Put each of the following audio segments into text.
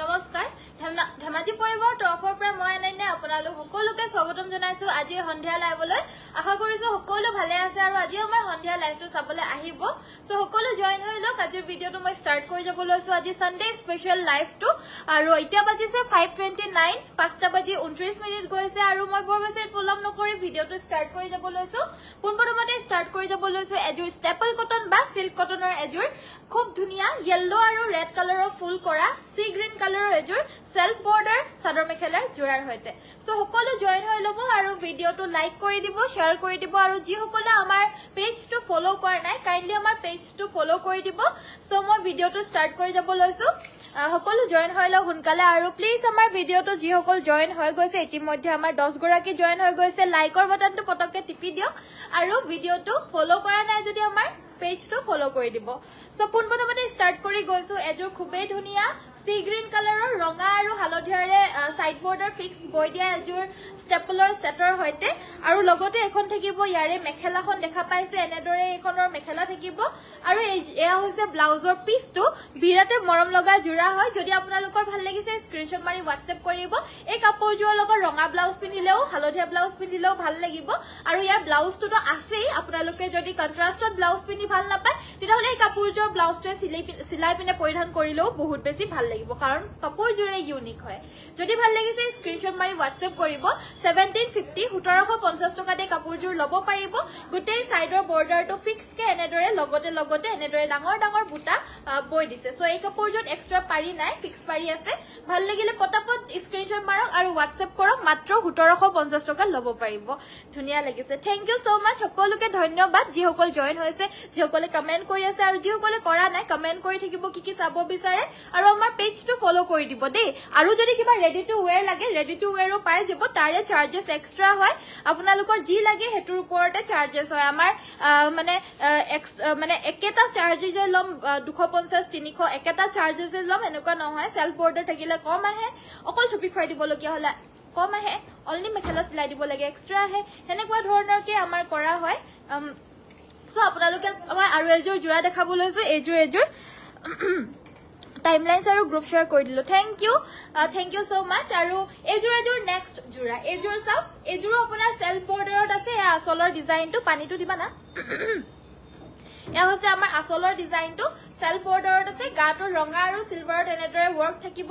নমস্কাৰ ধেমাজি পৰিবৰ তৰফৰ পৰা মই অনান্য আপোনালোক সকলোকে স্বাগতম জনাইছো আজি সন্ধিয়া লাইভলৈ আশা কৰিছো সকলো ভালে আছে আৰু আজি আমাৰ সন্ধিয়া লাইভটো চাবলৈ আহিব চ সকলো জইন হৈ লওক আজিৰ ভিডিঅ'টো মই ষ্টাৰ্ট কৰি যাব লৈছো আজি চানডে স্পেচিয়েল লাইভটো আৰু এতিয়া বাজিছে ফাইভ টুৱেণ্টি নাইন পাঁচটা বাজি ঊনত্ৰিশ মিনিট গৈছে আৰু মই বৰ বেছি পলম নকৰি ভিডিঅ'টো ষ্টাৰ্ট কৰি যাব লৈছো পোনপ্ৰথমতে ষ্টাৰ্ট কৰি যাব লৈছো এযোৰ ষ্টেপল কটন বা চিল্ক কটনৰ এযোৰ খুব ধুনীয়া য়েল্ল' আৰু ৰেড কালাৰৰ ফুল কৰা চি গ্ৰীণ কালাৰৰ এযোৰ হেল্প বৰ্ডাৰ চাদৰ মেখেলাৰ জোৰাৰ সৈতে চ' সকলো জইন হৈ ল'ব আৰু ভিডিঅ'টো লাইক কৰি দিব শ্বেয়াৰ কৰি দিব আৰু যিসকলে আমাৰ পেজটো ফ'ল' কৰা নাই কাইণ্ডলি আমাৰ পেজটো ফ'ল' কৰি দিব চ' মই ভিডিঅ'টো ষ্টাৰ্ট কৰি যাব লৈছোঁ সকলো জইন হৈ লওক সোনকালে আৰু প্লিজ আমাৰ ভিডিঅ'টো যিসকল জইন হৈ গৈছে ইতিমধ্যে আমাৰ দহগৰাকী জইন হৈ গৈছে লাইকৰ বাটনটো পটককৈ টিপি দিয়ক আৰু ভিডিঅ'টো ফ'ল' কৰা নাই যদি আমাৰ পেজটো ফ'ল' কৰি দিব চ' পোনপ্ৰথমতে ষ্টাৰ্ট কৰি গৈছোঁ এযোৰ খুবেই ধুনীয়া sea green color or ronga aru halodhiare sideboarder fixed boy dia ajur stapler setter hoite aru logote ekhon thakibo yare mekhela khon dekha paise enedore ekhonor mekhela thakibo aru eya hoise blouse or piece tu birate morom loga jura hoy jodi apnalukor bhal lagise screenshot mari whatsapp koribo ei kapur jua logo ronga blouse pinileo halodhia blouse pinileo bhal lagibo aru yar blouse tu to ase apnaluke jodi contrasted blouse pini bhal na pa tidahole ei kapur jua blouse tu silai silai pine poridhan korilo bohut beshi bhal lagibo লাগিব কাৰণ কাপোৰ যোৰে unique হয় যদি ভাল লাগিছে screenshot মাৰি WhatsApp কৰিব 1750 টকা দি কাপোৰ যোৰ লব পাৰিব গুটেই সাইডৰ বৰ্ডাৰটো ফিক্স কে এনেদৰে লগতে লগতে এনেদৰে লব পাৰিব ধুনিয়া লাগিছে থ্যাংক ইউ সো মাচ সকলোকে ধন্যবাদ জি হকল জয়েন হৈছে জি হকলে কমেন্ট কৰি আছে আৰু জি হকলে কৰা নাই কমেন্ট কৰি থাকিব কি কি চাব বিচাৰে আৰু আমাৰ পেজ টো ফলো কৰি দিব দেই আৰু যদি কিবা ৰেডি টু ৱেৰ লাগে ৰেডি টু ৱেৰো পাই যাব তাৰে চাৰ্জেছ এক্সট্ৰা হয় আপোনালোকৰ যি লাগে সেইটোৰ ওপৰতে চাৰ্জেছ হয় আমাৰ মানে মানে একেটা চাৰ্জেছে ল'ম দুশ পঞ্চাছ তিনিশ একেটা চাৰ্জেছে ল'ম এনেকুৱা নহয় চেল্ফ অৰ্ডাৰ থাকিলে কম আহে অকল চুপি খুৱাই দিবলগীয়া হ'লে কম আহে অলনি মেখেলা চিলাই দিব লাগে এক্সট্ৰা আহে সেনেকুৱা ধৰণৰকে আমাৰ কৰা হয় চ' আপোনালোকে আমাৰ আৰু এযোৰ যোৰা দেখাবলৈছোঁ এইযোৰ এযোৰ টাইমলাইনছ আৰু গ্ৰুপ শ্বেয়াৰ কৰি দিলোঁ thank you thank you so' much আৰু এইযোৰ এযোৰ নেক্সট যোৰা এইযোৰ চাওক এইযোৰো আপোনাৰ চেল্ফ বৰ্ডাৰত আছে এয়া আচলৰ ডিজাইনটো পানীটো দিবা না এয়া হৈছে আমাৰ আচলৰ ডিজাইনটো চেল্ফ বৰ্ডাৰত আছে গাটো ৰঙা আৰু চিলভাৰত এনেদৰে ৱৰ্ক থাকিব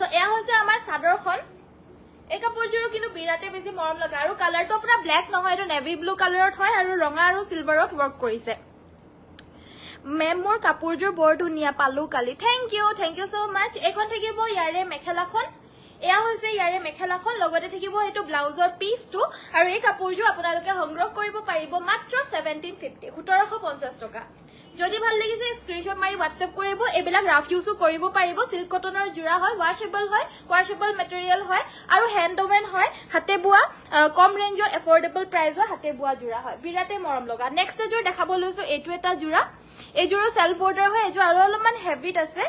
সো এয়া হৈছে আমাৰ সাদৰখন এই কাপোৰযোৰ কিন্তু বিৰাতে বেছি মৰম লগা আৰু কালাৰটো আপোনাৰ ব্লেক নহয় এটো নেভি ব্লু কালাৰত হয় আৰু ৰঙা আৰু সিলভাৰত ৱৰ্ক কৰিছে মেম মোৰ কাপোৰযোৰ বৰ ধুনীয়া পালো কালি thank you thank you so' much এইখন থাকিব ইয়াৰে মেখেলাখন এয়া হৈছে ইয়াৰে মেখেলাখন লগতে থাকিব সেইটো ব্লাউজৰ পিচটো আৰু এই কাপোৰযোৰ আপোনালোকে সংগ্ৰহ কৰিব পাৰিব মাত্ৰ ছেভেণ্টিন ফিফটি সোতৰশ পঞ্চাছ টকা যদি ভাল লাগিছে স্ক্ৰিনশ্বট মাৰি হোৱাটছএপ কৰিব এইবিলাক ৰাফ ইউজো কৰিব পাৰিব চিল্ক কটনৰ যোৰা হয় ৱাশ্বেবল হয় ৱাশ্বেবল মেটেৰিয়েল হয় আৰু হেণ্ড অ'ভেন হয় হাতে বোৱা কম ৰেঞ্জৰ এফৰ্ডেবল প্ৰাইজৰ হাতে বোৱা যোৰা হয় বিৰাটেই মৰম লগা নেক্সট এযোৰ দেখাব লৈছো এইটো এটা যোৰা এইযোৰো চেল্ফ বৰ্ডাৰ হয় এইযোৰ আৰু অলপমান হেভিট আছে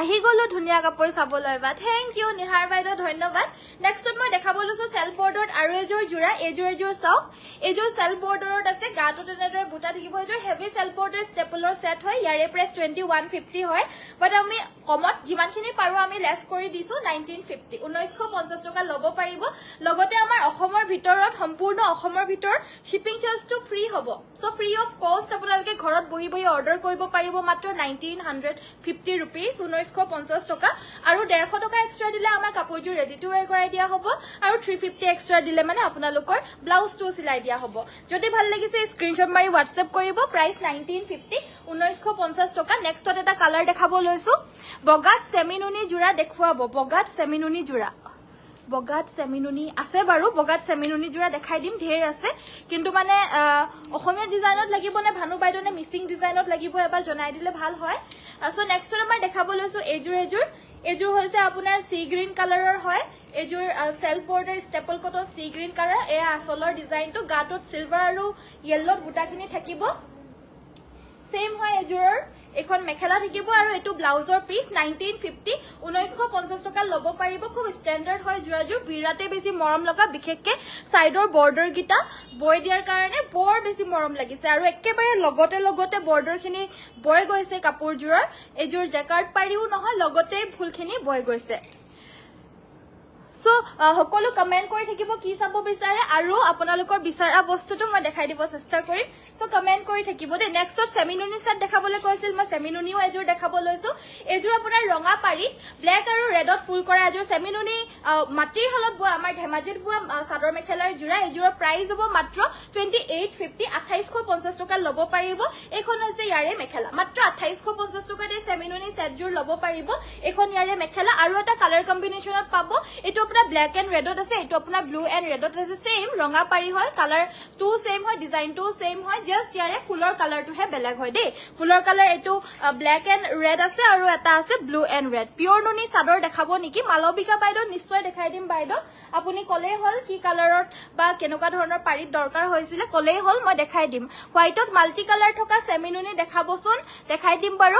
আহি গলো ধুনিয়া কাপোৰ চাবলৈ বা থেংক ইউ নিহাৰ বাইদেউ ধন্যবাদ নেক্সটত মই দেখাব লৈছো চেল্ফ বৰ্ডত আৰু এযোৰ যোৰা এইযোৰ এযোৰ চাওক এইযোৰ চেল্ফ বৰ্ডত আছে গাটো তেনেদৰে বুটা থাকিব এইযোৰ হেভি চেল্ফ বৰ্ডৰ ষ্টেপলৰ ছেট হয় ইয়াৰে প্ৰাইচ টুৱেণ্টি ওৱান ফিফটি হয় বাট আমি কমত যিমানখিনি পাৰো আমি লেছ কৰি দিছো নাইনটিন ফিফটি ঊনৈশ পঞ্চাছ টকা ল'ব পাৰিব লগতে আমাৰ অসমৰ ভিতৰত সম্পূৰ্ণ অসমৰ ভিতৰত শ্বিপিং চাৰ্জটো ফ্ৰী হ'ব চ' ফ্ৰী অফ কষ্ট আপোনালোকে ঘৰত বহি বহি অৰ্ডাৰ কৰিব পাৰিব মাত্ৰ নাইনটিন হাণ্ড্ৰেড ফিফটি ৰুপিজ ঊনৈশ পঞ্চাছ টকা আৰু ডেৰশ টকা এক্সট্ৰা দিলে আমাৰ কাপোৰযোৰ ৰেডি টু ৱেৰ কৰাই দিয়া হ'ব আৰু থ্ৰী ফিফটি এক্সট্ৰা দিলে মানে আপোনালোকৰ ব্লাউজটো চিলাই দিয়া হ'ব যদি ভাল লাগিছে স্ক্ৰীণশ্বট মাৰি হোৱাটছএপ কৰিব প্ৰাইচ নাইনটিন ফিফটি ঊনৈশ পঞ্চাছ টকা নেক্সটত এটা কালাৰ দেখাব লৈছো বগাত চেমিনুনি যোৰা দেখুৱাব বগাত চেমিনুনি যোৰা বগাত চেমিনুনি আছে বাৰু বগাত চেমিনুনি যোৰা দেখাই দিম ঢেৰ আছে কিন্তু মানে অসমীয়া ডিজাইনত লাগিব নে ভানু বাইদেউ নে মিচিং ডিজাইনত লাগিব এবাৰ জনাই দিলে ভাল হয় চ' নেক্সটত আমাৰ দেখাব লৈছোঁ এইযোৰ এযোৰ এইযোৰ হৈছে আপোনাৰ চি গ্ৰীণ কালাৰৰ হয় এইযোৰ self border staple cotton sea green colour এয়া আচলৰ ডিজাইনটো গাটোত চিলভাৰ আৰু য়েল্ল' গোটাখিনি থাকিব চেম হয় এইযোৰৰ এখন মেখেলা থাকিব আৰু এইটো ব্লাউজৰ পিচ নাইনটিন ফিফটি ঊনৈশ পঞ্চাছ টকা লব পাৰিব খুব ষ্টেণ্ডাৰ্ড হয় যোৰাযোৰ বিৰাটেই বেছি মৰম লগা বিশেষকে চাইডৰ বৰ্ডাৰকিটা বৈ দিয়াৰ কাৰণে বৰ বেছি মৰম লাগিছে আৰু একেবাৰে লগতে লগতে বৰ্ডাৰখিনি বৈ গৈছে কাপোৰযোৰৰ এইযোৰ জেকাৰ্ট পাৰিও নহয় লগতে ফুলখিনি বৈ গৈছে সো সকলো কমেন্ট কৰি থাকিব কি চাব বিচাৰে আৰু আপোনালোকৰ বিচৰা বস্তুটো মই দেখাই দিব চেষ্টা কৰিম সো কমেন্ট কৰি থাকিব দেই নেক্সটত চেমিনুনি চেট দেখাবলৈ কৈছিল মই চেমিনুনিও এযোৰ দেখাব লৈছোঁ এইযোৰ আপোনাৰ ৰঙা পাৰিত ব্লেক আৰু ৰেডত ফুল কৰা এযোৰ চেমিনুনি মাটিৰ হলত বোৱা আমাৰ ধেমাজিত বোৱা চাদৰ মেখেলাৰ যোৰা এইযোৰৰ প্ৰাইজ হ'ব মাত্ৰ টুৱেণ্টি এইট ফিফটি আঠাইছশ পঞ্চাছ টকা ল'ব পাৰিব এইখন হৈছে ইয়াৰে মেখেলা মাত্ৰ আঠাইছশ পঞ্চাছ টকাত এই চেমিনুনি চেটযোৰ ল'ব পাৰিব এটা কালাৰ কম্বিনেশ্যনত পাব এইটো আপোনাৰ ব্লেক এণ্ড ৰেডত আছে এইটো আপোনাৰ ব্লু এণ্ড ৰেডত আছে ছেইম ৰঙা পাৰি হয় কালাৰটো চেম হয় ডিজাইনটোও চেম হয় জাষ্ট ইয়াৰে ফুলৰ কালাৰটোহে বেলেগ হয় দেই ফুলৰ কালাৰ এইটো ব্লেক এণ্ড ৰেড আছে আৰু এটা আছে ব্লু এণ্ড ৰেড পিয়ৰ নুনি চাদৰ দেখাব নেকি মালৱিকা বাইদেউ নিশ্চয় দেখাই দিম বাইদেউ আপুনি কলেই হল কি কালাৰত বা কেনেকুৱা ধৰণৰ পাৰি দৰকাৰ হৈছিল কলেই হল মই দেখাই দিম হোয়াইটত মাল্টি কালাৰ থকা সেমিনুনি দেখাবছন দেখাই দিম বাৰু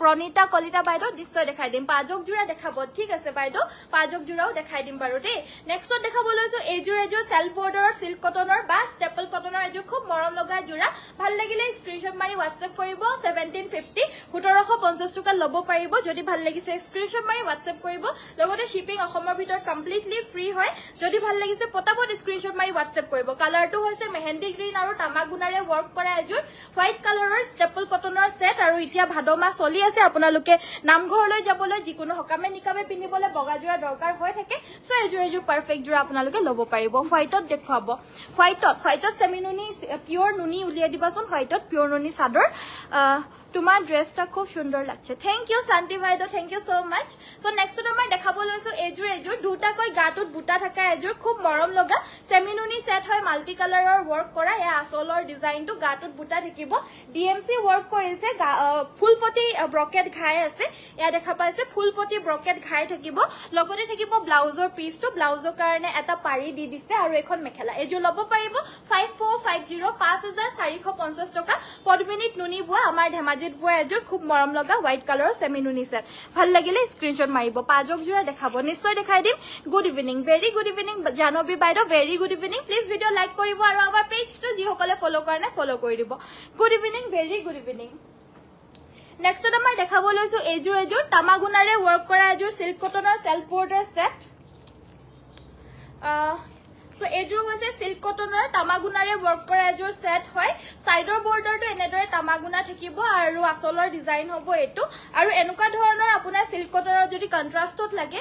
প্ৰনিতা কলিতা বাইদ দৃশ্য দেখাই দিম পাজক জুড়া দেখাব ঠিক আছে বাইদেউ পাজক জুড়াও দেখাই দিম বাৰু দেই নেক্সট দেখাব লৈছো এইযোৰ এযোৰ সেলফ বৰ্ডৰ সিল্ক কটনৰ বা স্টেপল কটনৰ এযোৰ খুব মৰম লগা জুড়া ভাল লাগিলে স্ক্ৰীনশ্বট মাৰি হোৱাটছএপ কৰিব সেভেন্টিন ফিফটি সোতৰশ পঞ্চাছ টকা লব পাৰিব যদি ভাল লাগিছে স্ক্ৰীনশ্বট মাৰি হোৱাটছএপ কৰিব লগতে শ্বিপিং অসমৰ ভিতৰত কমপ্লিটলি ফ্ৰী হয় যদি ভাল লাগিছে পটাপট স্ক্ৰীনশ্বট মাৰি হোৱাটছএপ কৰিব কালাৰটো হৈছে মেহেন্দি গ্ৰীণ আৰু তামাক গুণাৰে ৱৰ্ক কৰা এযোৰ হোৱাইট কালাৰৰ ষ্টেপল কটনৰ ছেট আৰু এতিয়া ভাদ মাহ চলি আছে আপোনালোকে নামঘৰলৈ যাবলৈ যিকোনো সকামে নিকামে পিন্ধিবলৈ বগাযোৰা দৰকাৰ হৈ থাকে চ' এযোৰ এযোৰ পাৰ্ফেক্ট যোৰা আপোনালোকে ল'ব পাৰিব হোৱাইটত দেখুৱাব হোৱাইটত হোৱাইটত চেমি নুনি পিয়ৰ নুনি উলিয়াই দিবাচোন হোৱাইটত পিয়ৰ নুনি চাদৰ তোমাৰ ড্ৰেছটা খুব সুন্দৰ লাগছে থেংক ইউ শান্তি বাইদেউ থেংক ইউ চ' মাছ চ' নেক্সটত আমাৰ দেখাব লৈছোঁ এযোৰ এযোৰ দুটাকৈ গাটোত বুটা থাকা এযোৰ খুব মৰম লগা চেমিনুনি ছেট হয় মাল্টি কালাৰৰ ৱৰ্ক কৰা এয়া আচলৰ ডিজাইনটো গাটোত বুটা থাকিব ডি এম চি ৱৰ্ক কৰিছে ফুলপতি ব্ৰকেট ঘাই আছে এয়া দেখা পাইছে ফুলপতি ব্ৰকেট ঘাই থাকিব লগতে থাকিব ব্লাউজৰ পিচটো ব্লাউজৰ কাৰণে এটা পাৰি দি দিছে আৰু এখন মেখেলা এইযোৰ ল'ব পাৰিব ফাইভ ফ'ৰ ফাইভ জিৰ' পাঁচ হাজাৰ চাৰিশ পঞ্চাছ টকা পদ্মিনীত নুনি বোৱা আমাৰ ধেমাজিত বোৱা এযোৰ খুব মৰম লগা হোৱাইট কালাৰৰ চেমিনুনি ছেট ভাল লাগিলে স্ক্ৰীনশ্বট মাৰিব পাঁচক যোৰা দেখাব নিশ্চয় দেখাই দিম good evening very good evening Jahnavi বাইদেউ very good evening please video' like কৰিব আৰু আমাৰ পেজটো যিসকলে ফলো কৰা নাই ফলো কৰে দিব good evening very good evening নেক্সটত আমাৰ দেখাব লৈছো এইযোৰ এইযোৰ টামাগুনাৰ ৱৰ্ক কৰা এযোৰ চিল্ক কটনৰ সেল্ফ বোৰ্ডাৰ সেট সো এইযোৰ হৈছে চিল্ক কটনৰ তামাগুণাৰে ৱৰ্ক কৰা এযোৰ ছেট হয় ছাইডৰ বৰ্ডাৰটো এনেদৰে তামাগুণা থাকিব আৰু আচলৰ ডিজাইন হ'ব এইটো আৰু এনেকুৱা ধৰণৰ আপোনাৰ চিল্ক কটনৰ যদি কণ্ট্ৰাষ্টত লাগে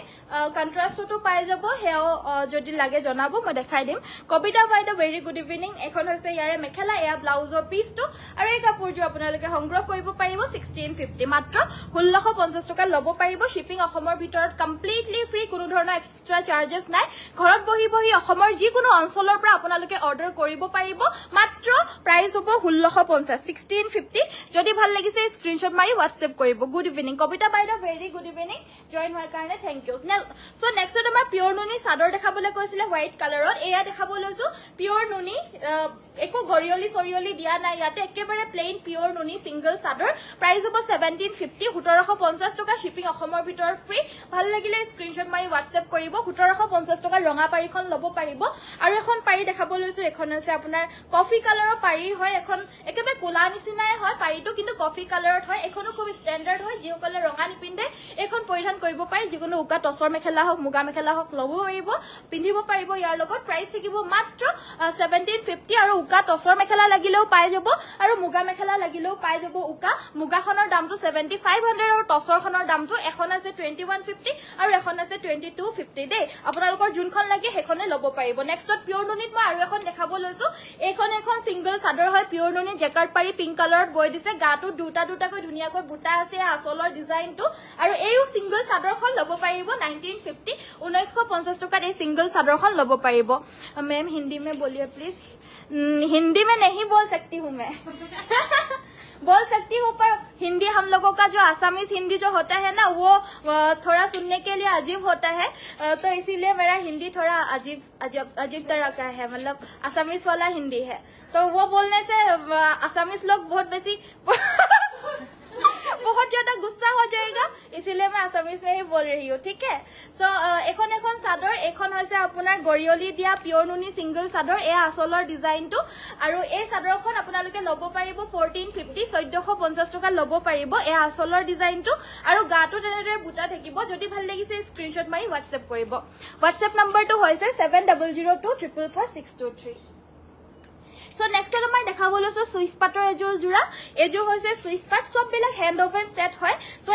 কণ্ট্ৰাষ্টতো পাই যাব সেয়াও যদি লাগে জনাব মই দেখাই দিম কবিতা বাইদেউ ভেৰি গুড ইভিনিং এখন হৈছে ইয়াৰে মেখেলা এয়া ব্লাউজৰ পিচটো আৰু এই কাপোৰযোৰ আপোনালোকে সংগ্ৰহ কৰিব পাৰিব ছিক্সটিন ফিফটি মাত্ৰ ষোল্লশ পঞ্চাছ টকা ল'ব পাৰিব শ্বিপিং অসমৰ ভিতৰত কমপ্লিটলি ফ্ৰী কোনো ধৰণৰ এক্সট্ৰা চাৰ্জেছ নাই ঘৰত বহি বহি অসমৰ যিকোনো অঞ্চলৰ পৰা আপোনালোকে অৰ্ডাৰ কৰিব পাৰিব মাত্ৰ প্ৰাইচ হ'ব ষোল্লশ পঞ্চাছ ছিক্সটিন ফিফটি যদি ভাল লাগিছে স্ক্ৰীনশ্বট মাৰি হোৱাটছএপ কৰিব গুড ইভিনিং কবিতা বাইদেউ ভেৰি গুড ইভিনিং জইন হোৱাৰ কাৰণে থেংক ইউ চ' নেক্সট আমাৰ পিয়ৰ নুনি চাদৰ দেখাবলৈ কৈছিলে হোৱাইট কালাৰত এয়া দেখাব লৈছো পিয়ৰ নুনি একো ঘৰিয়লি চৰিয়লি দিয়া নাই ইয়াতে একেবাৰে প্লেইন পিয়ৰ নুনি ছিংগল চাদৰ প্ৰাইচ হ'ব ছেভেণ্টিন ফিফটি সোতৰশ পঞ্চাছ টকা শ্বিপিং অসমৰ ভিতৰত ফ্ৰী ভাল লাগিলে স্ক্ৰীনশ্বট মাৰি হোৱাটছএপ কৰিব সোতৰশ পঞ্চাছ টকা ৰঙা পাৰিখন ল'ব পাৰিব আৰু এখন পাৰি দেখাব লৈছো এখন আছে আপোনাৰ কফি কালাৰৰ পাৰি হয় এখন একেবাৰে কোলা নিচিনাই হয় পাৰিটো কিন্তু কফি কালাৰত হয় এখনো খুব ষ্টেণ্ডাৰ্ড হয় যিসকলে ৰঙা নিপিন্ধে এইখন পৰিধান কৰিব পাৰি যিকোনো উকা টচৰ মেখেলা হওক মুগা মেখেলা হওক ল'ব পাৰিব পিন্ধিব পাৰিব ইয়াৰ লগত প্ৰাইচ থাকিব মাত্ৰ ছেভেণ্টিন ফিফটি আৰু উকা টচৰ মেখেলা লাগিলেও পাই যাব আৰু মুগা মেখেলা লাগিলেও পাই যাব উকা মুগাখনৰ দামটো ছেভেণ্টি ফাইভ হাণ্ড্ৰেড আৰু টচৰখনৰ দামটো এখন আছে টুৱেণ্টি ওৱান ফিফটি আৰু এখন আছে টুৱেণ্টি টু ফিফটি দেই আপোনালোকৰ যোনখন লাগে সেইখনে ল'ব পাৰিব নেক্সটত পিয়ৰ নুনিত মই আৰু এখন দেখাব লৈছো এইখন এখন চিংগল চাদৰ হয় পিয়ৰ নুনি জেকাৰ পাৰি পিংক কালাৰত বৈ দিছে গাটো দুটা দুটাকৈ ধুনীয়াকৈ বুটা আছে আচলৰ ডিজাইনটো আৰু এইও চিংগল চাদৰখন ল'ব পাৰিব নাইনটিন ফিফটি ঊনৈছশ টকাত এই চিংগল চাদৰখন ল'ব পাৰিব মেম হিন্দী মে বলিয়ে প্লিজ হিন্দী মে নেহি বল চেক্টি হুমে बोल सकती हूँ पर हिंदी हम लोगों का जो आसामीज हिंदी जो होता है ना वो थोड़ा सुनने के लिए अजीब होता है तो इसीलिए मेरा हिंदी थोड़ा अजीब अजीब अजीब तरह का है मतलब आसामीज वाला हिंदी है तो वो बोलने से आसामीज लोग बहुत बेसी बहुत ज्यादा गुस्सा हो जाएगा इसीलिए मैं आसामीज में ही बोल रही हूँ ठीक है सो एखन एखन चादर एखन হৈছে আপোনাৰ গৰিয়লি দিয়া পিয়ৰ নুনি সিংগল চাদৰ এই আচলৰ ডিজাইনটো আৰু এই চাদৰখন আপোনালোকে ল'ব পাৰিব ফৰ্টিন ফিফটি চৈধ্যশ পঞ্চাছ টকা ল'ব পাৰিব এই আচলৰ ডিজাইনটো আৰু গাটো তেনেদৰে বুটা থাকিব যদি ভাল লাগিছে স্ক্ৰীনশ্বট মাৰি হোৱাটছএপ কৰিব হোৱাটছএপ নম্বৰটো হৈছে seven double zero' two triple five six two three so next মানে দেখাব লৈছো সুইচ পাটৰ এযোৰ যোৰা এযোৰ হৈছে সুইচ পাট সববিলাক হেণ্ড অভেন ছেট হয় সো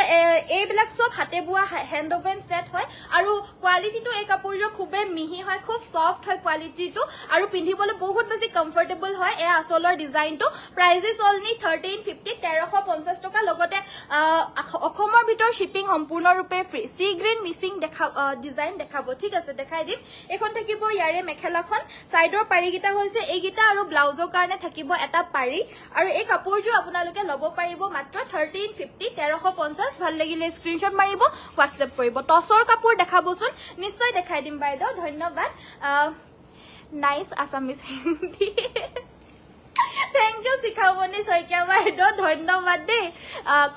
এইবিলাক সব হাতে বোৱা হেণ্ড অভেন ছেট হয় আৰু কোৱালিটিটো এই কাপোৰযোৰ খুবেই মিহি হয় খুব ছফ্ট হয় কোৱালিটিটো আৰু পিন্ধিবলৈ বহুত বেছি কমফৰ্টেবল হয় এই আচলৰ ডিজাইনটো প্ৰাইজেছ অলনি থাৰ্টিন ফিফটি তেৰশ পঞ্চাছ টকা লগতে অসমৰ ভিতৰত শ্বিপিং সম্পূৰ্ণৰূপে ফ্ৰী চি গ্ৰীণ মিচিং দেখা ডিজাইন দেখাব ব্লাউজৰ কাৰণে থাকিব এটা পাৰি আৰু এই কাপোৰযোৰ আপোনালোকে ল'ব পাৰিব মাত্ৰ থাৰ্টিন ফিফটি তেৰশ পঞ্চাছ ভাল লাগিলে স্ক্ৰীনশ্বট মাৰিব হোৱাটছএপ কৰিব টচৰ কাপোৰ দেখাবচোন নিশ্চয় দেখাই দিম বাইদেউ ধন্যবাদ nice thank you Shikhamoni Saikia बैडो धन्यवाद दे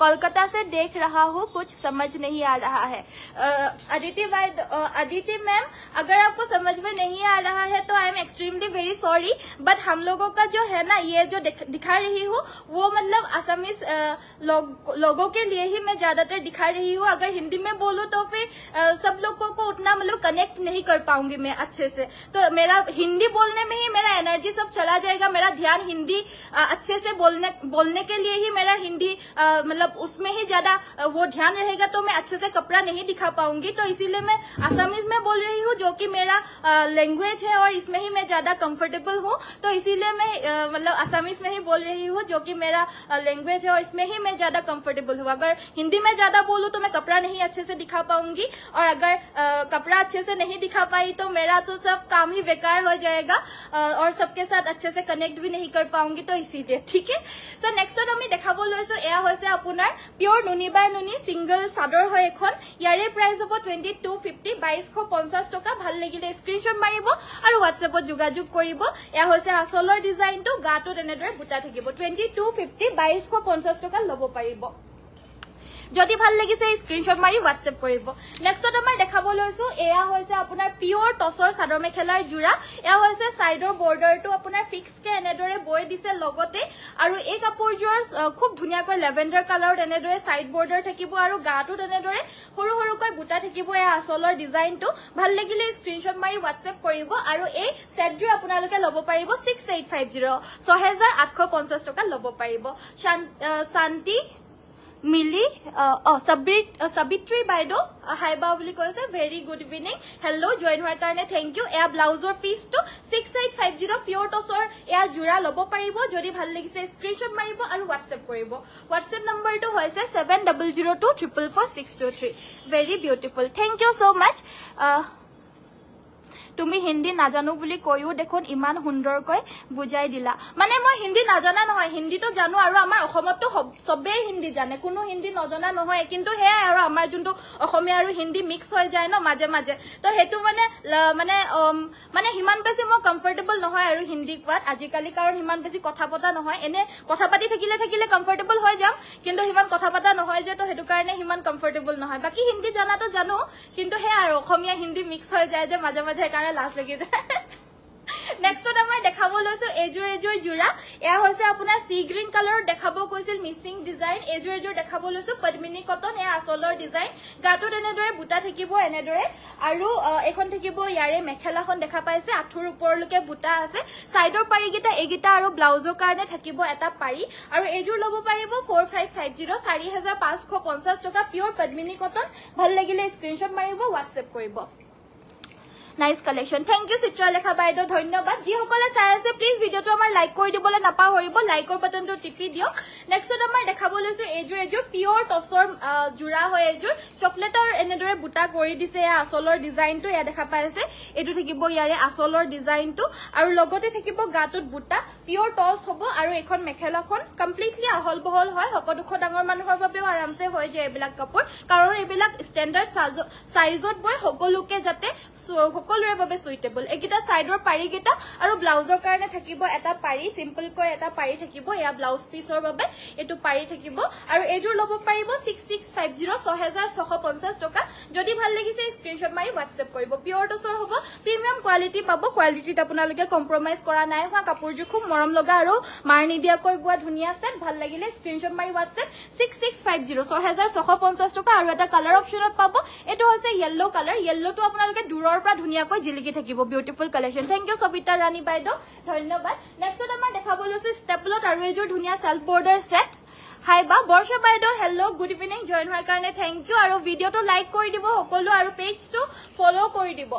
कोलकाता से देख रहा हूँ कुछ समझ नहीं आ रहा है अदिति अदिति मैम अगर आपको समझ में नहीं आ रहा है तो I am extremely very sorry but हम लोगों का जो है ना ये जो दिखा रही हूँ वो मतलब असमिस लो, लोगों के लिए ही मैं ज्यादातर दिखा रही हूँ अगर हिंदी में बोलू तो फिर आ, सब लोगों को उतना मतलब कनेक्ट नहीं कर पाऊंगी मैं अच्छे से तो मेरा हिंदी बोलने में ही मेरा एनर्जी सब चला जाएगा मेरा ध्यान हिंदी अच्छे से बोलने बोलने के लिए ही मेरा हिंदी मतलब उसमें ही ज्यादा वो ध्यान रहेगा तो मैं अच्छे से कपड़ा नहीं दिखा पाऊंगी तो इसीलिए मैं आसामीज में बोल रही हूँ जो कि मेरा लैंग्वेज है और इसमें ही मैं ज्यादा कम्फर्टेबल हूँ तो इसीलिए मैं मतलब आसामीज में ही बोल रही हूँ जो कि मेरा लैंग्वेज है और इसमें ही मैं ज्यादा कंफर्टेबल हूँ अगर हिंदी में ज्यादा बोलूँ तो मैं कपड़ा नहीं अच्छे से दिखा पाऊंगी और अगर कपड़ा अच्छे से नहीं दिखा पाई तो मेरा तो सब काम ही बेकार हो जाएगा और सबके साथ अच्छे से कनेक्ट भी नहीं কর পাওগি তো ইসিতে ঠিক সো নেক্সট আমি দেখাব লৈছো এয়া হৈছে আপোনাৰ পিওৰ নুনি বাই নুনি সিঙ্গল সাদৰ হয় এখন ইয়াৰে প্ৰাইস হ'ব 2250 2250 টকা ভাল লাগিলে স্ক্ৰিনশট মাৰিব আৰু WhatsAppত যোগাযোগ কৰিব এয়া হৈছে আসলৰ ডিজাইনটো গাটো তেনেদৰে গুটা থাকিব 2250 2250 টকা ল'ব পাৰিব যদি ভাল লাগিছে স্ক্ৰীণশ্বট মাৰি হোৱাটছএপ কৰিব নেক্সটত আমাৰ দেখাব লৈছো এয়া হৈছে আপোনাৰ পিয়ৰ টচৰ চাদৰ মেখেলাৰ যোৰা এয়া হৈছে চাইডৰ বৰ্ডাৰটো আপোনাৰ ফিক্সকে এনেদৰে বৈ দিছে লগতে আৰু এই কাপোৰযোৰ খুব ধুনীয়াকৈ লেভেণ্ডাৰ কালাৰ তেনেদৰে চাইড বৰ্ডাৰ থাকিব আৰু গাটো তেনেদৰে সৰু সৰুকৈ বুটা থাকিব এয়া আচলৰ ডিজাইনটো ভাল লাগিলে স্ক্ৰীণশ্বট মাৰি হোৱাটছএপ কৰিব আৰু এই ছেটযোৰ আপোনালোকে ল'ব পাৰিব ছিক্স এইট ফাইভ জিৰ' ছহেজাৰ আঠশ পঞ্চাছ টকা ল'ব পাৰিব শান্তি মিলি অ সাবিত সাবিত্ৰী বাইদেউ হাই বা বুলি কৈ আছে very good evening hello' join হোৱাৰ কাৰণে থেংক ইউ এয়া ব্লাউজৰ পিচটো six eight five zero' pure tussar এয়া যোৰা ল'ব পাৰিব যদি ভাল লাগিছে স্ক্ৰীনশ্বট মাৰিব আৰু হোৱাটছএপ কৰিব হোৱাটছএপ নম্বৰটো হৈছে seven double zero' two triple four six two three very beautiful thank you so' much তুমি হিন্দী নাজানো বুলি কৈও দেখোন ইমান সুন্দৰকৈ বুজাই দিলা মানে মই হিন্দী নাজানা নহয় হিন্দীটো জানো আৰু আমাৰ অসমততো সবেই হিন্দী জানে কোনো হিন্দী নজনা নহয় কিন্তু সেয়াই আৰু আমাৰ যোনটো অসমীয়া আৰু হিন্দী মিক্স হৈ যায় ন মাজে মাজে তো সেইটো মানে মানে মানে সিমান বেছি মই কমফৰ্টেবল নহয় আৰু হিন্দী কোৱাত আজিকালি কাৰণ সিমান বেছি কথা পতা নহয় এনে কথা পাতি থাকিলে থাকিলে কমফৰ্টেবল হৈ যাওঁ কিন্তু সিমান কথা পতা নহয় যে তো সেইটো কাৰণে সিমান কমফৰ্টেবল নহয় বাকী হিন্দী জানাটো জানো কিন্তু সেয়া আৰু অসমীয়া হিন্দী মিক্স হৈ যায় যে মাজে মাজে সেইকাৰণে লাজ লাগি যায় নেক্সটত আমাৰ দেখাব লৈছো এযোৰ এযোৰ যোৰা এয়া হৈছে আপোনাৰ চি গ্ৰীণ কালাৰত দেখাব কৈছিল মিচিং ডিজাইন এযোৰ এযোৰ দেখাব লৈছো পদ্মিনী কটন এয়া আচলৰ ডিজাইন গাটোত এনেদৰে বুটা থাকিব এনেদৰে আৰু এখন থাকিব ইয়াৰে মেখেলাখন দেখা পাইছে আঁঠুৰ ওপৰলৈকে বুটা আছে চাইডৰ পাৰিকেইটা এইকেইটা আৰু ব্লাউজৰ কাৰণে থাকিব এটা পাৰি আৰু এইযোৰ ল'ব পাৰিব ফ'ৰ ফাইভ ফাইভ জিৰ' চাৰি হাজাৰ পাঁচশ পঞ্চাছ টকা পিয়ৰ পদ্মিনী কটন ভাল লাগিলে স্ক্ৰীনশ্বট মাৰিব হোৱাটছএপ কৰিব nice collection thank you Chitralekha বাইদেউ ধন্যবাদ যিসকলে চাই আছে প্লিজ ভিডিঅ'টো আমাৰ লাইক কৰি দিবলৈ নাপাহৰিব লাইকৰ বাটনটো টিপি দিয়ক নেক্সটত আমাৰ দেখাব লৈছো এইযোৰ এযোৰ পিয়ৰ টচৰ যোৰা হয় এযোৰ চকলেটৰ এনেদৰে বুটা কৰি দিছে এয়া আচলৰ ডিজাইনটো এয়া দেখা পাই আছে এইটো থাকিব ইয়াৰে আচলৰ ডিজাইনটো আৰু লগতে থাকিব গাটোত বুটা পিয়ৰ টচ হ'ব আৰু এইখন মেখেলাখন কমপ্লিটলি আহল বহল হয় সকলো দুখ ডাঙৰ মানুহৰ বাবেও আৰামছে হয় যে এইবিলাক কাপোৰ কাৰণ এইবিলাক ষ্টেণ্ডাৰ্ড চাইজত বৈ সকলোকে যাতে সকলোৰে বাবে সুইটেবল এইকেইটা চাইডৰ পাৰিকেইটা আৰু ব্লাউজৰ কাৰণে থাকিব এটা পাৰি চিম্পলকৈ এটা পাৰি থাকিব এয়া ব্লাউজ পিচৰ বাবে এইটো পাৰি থাকিব আৰু এইযোৰ ল'ব পাৰিব ছিক্স ছিক্স টকা যদি ভাল লাগিছে স্ক্ৰীনশ্বট মাৰি হোৱাটছএপ কৰিব পিয়ৰ টচৰ হ'ব প্ৰিমিয়াম কোৱালিটি পাব কোৱালিটিত আপোনালোকে কম্প্ৰমাইজ কৰা নাই হোৱা কাপোৰযোৰ খুব মৰম লগা আৰু মাৰ নিদিয়াকৈ বোৱা ধুনীয়া ছেট ভাল লাগিলে স্ক্ৰীনশ্বট মাৰি WhatsApp six six five zero' ছহেজাৰ ছশ পঞ্চাছ টকা আৰু এটা কালাৰ অপশ্যনত পাব এইটো হৈছে য়েল্ল' কালাৰ য়েল্ল'টো আপোনালোকে দূৰৰ পৰা ধুনিয়াকৈ জিলিকি থাকিব beautiful collection thank you Sabita Rani বাইদেউ ধন্যবাদ নেক্সট আমাৰ দেখাব লৈছো ষ্টেপলত আৰু এইযোৰ ধুনীয়া চেল্ফ বৰ্ডাৰ ছেট হাই বা বৰ্ষা বাইদেউ হেল্ল' গুড ইভিনিং জইন হোৱাৰ কাৰণে থেংক ইউ আৰু ভিডিঅ'টো লাইক কৰি দিব সকলো আৰু পেজটো ফল' কৰি দিব